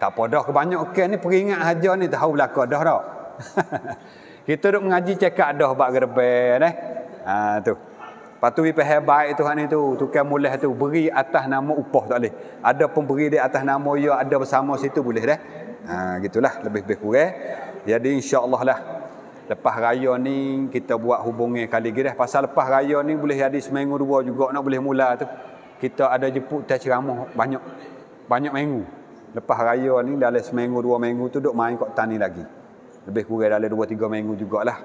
Tak apa dah kebanyakan ni peringat haja ni tahu belaka dah dah. Kita duk mengaji cekak dah bab gerbe deh. Ah, tu. Patuhi pihak baik Tuhan itu, tukar mulih tu beri atas nama upah tak boleh. Ada pemberi dia atas nama ya ada bersama situ boleh dah. Ha gitulah lebih lebih kurang. Jadi insya-Allah lah lepas raya ni kita buat hubungi kali lagi Pasal lepas raya ni boleh jadi seminggu dua juga nak boleh mula tu. Kita ada jemput teh ceramah banyak banyak minggu. Lepas raya ni dalam seminggu dua minggu tu duk main kat tani lagi. Lebih kurang dalam dua tiga minggu jugalah.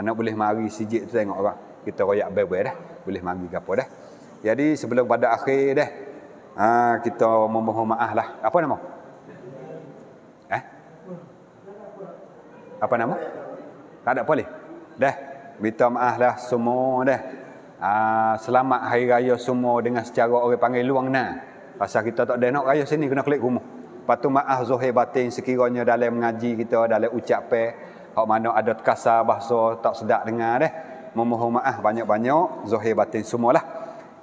Anak boleh mari sijik tu tengok orang. Lah kita royak bebel dah boleh mari gapo dah jadi sebelum pada akhir dah ha, kita memohon maaf lah apa nama eh apa nama tak ada boleh dah minta maaf lah semua dah ha, selamat hari raya semua dengan secara orang panggil luang nah pasal kita tak ada nak raya sini kena kelik rumah Patu tu maaf zuhir batin sekiranya dalam mengaji kita, dalam ucapan. Hak mana ada terkasar bahasa tak sedap dengar deh memohon maaf banyak-banyak zahir batin semualah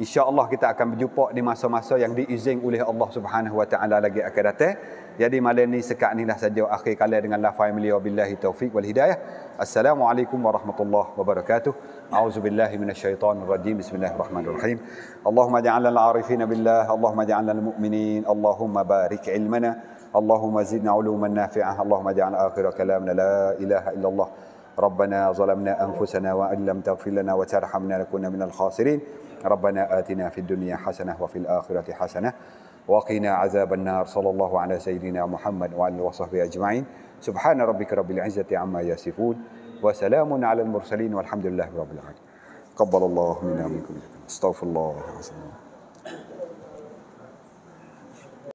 insyaallah kita akan berjumpa di masa-masa yang diizin oleh Allah Subhanahu wa taala lagi akan datang jadi malam ni sekak ni lah saja akhir kali dengan la family Billahi taufik wal hidayah assalamualaikum warahmatullahi wabarakatuh A'uzu billahi من الشيطان الرجيم بسم الله الرحمن الرحيم اللهم اجعلنا العارفين بالله اللهم اجعلنا Allahumma اللهم بارك علمنا اللهم زدنا علوما نافعا اللهم اجعل آخر كلامنا لا ربنا ظلمنا أنفسنا وإن لم تغفر لنا وترحمنا لكنا من الخاسرين ربنا آتنا في الدنيا حسنة وفي الآخرة حسنة وقنا عذاب النار صلى الله على سيدنا محمد وعلى وصحبه أجمعين سبحان ربك رب العزة عما يصفون وسلام على المرسلين والحمد لله رب العالمين قبل الله منا منكم استغفر الله العظيم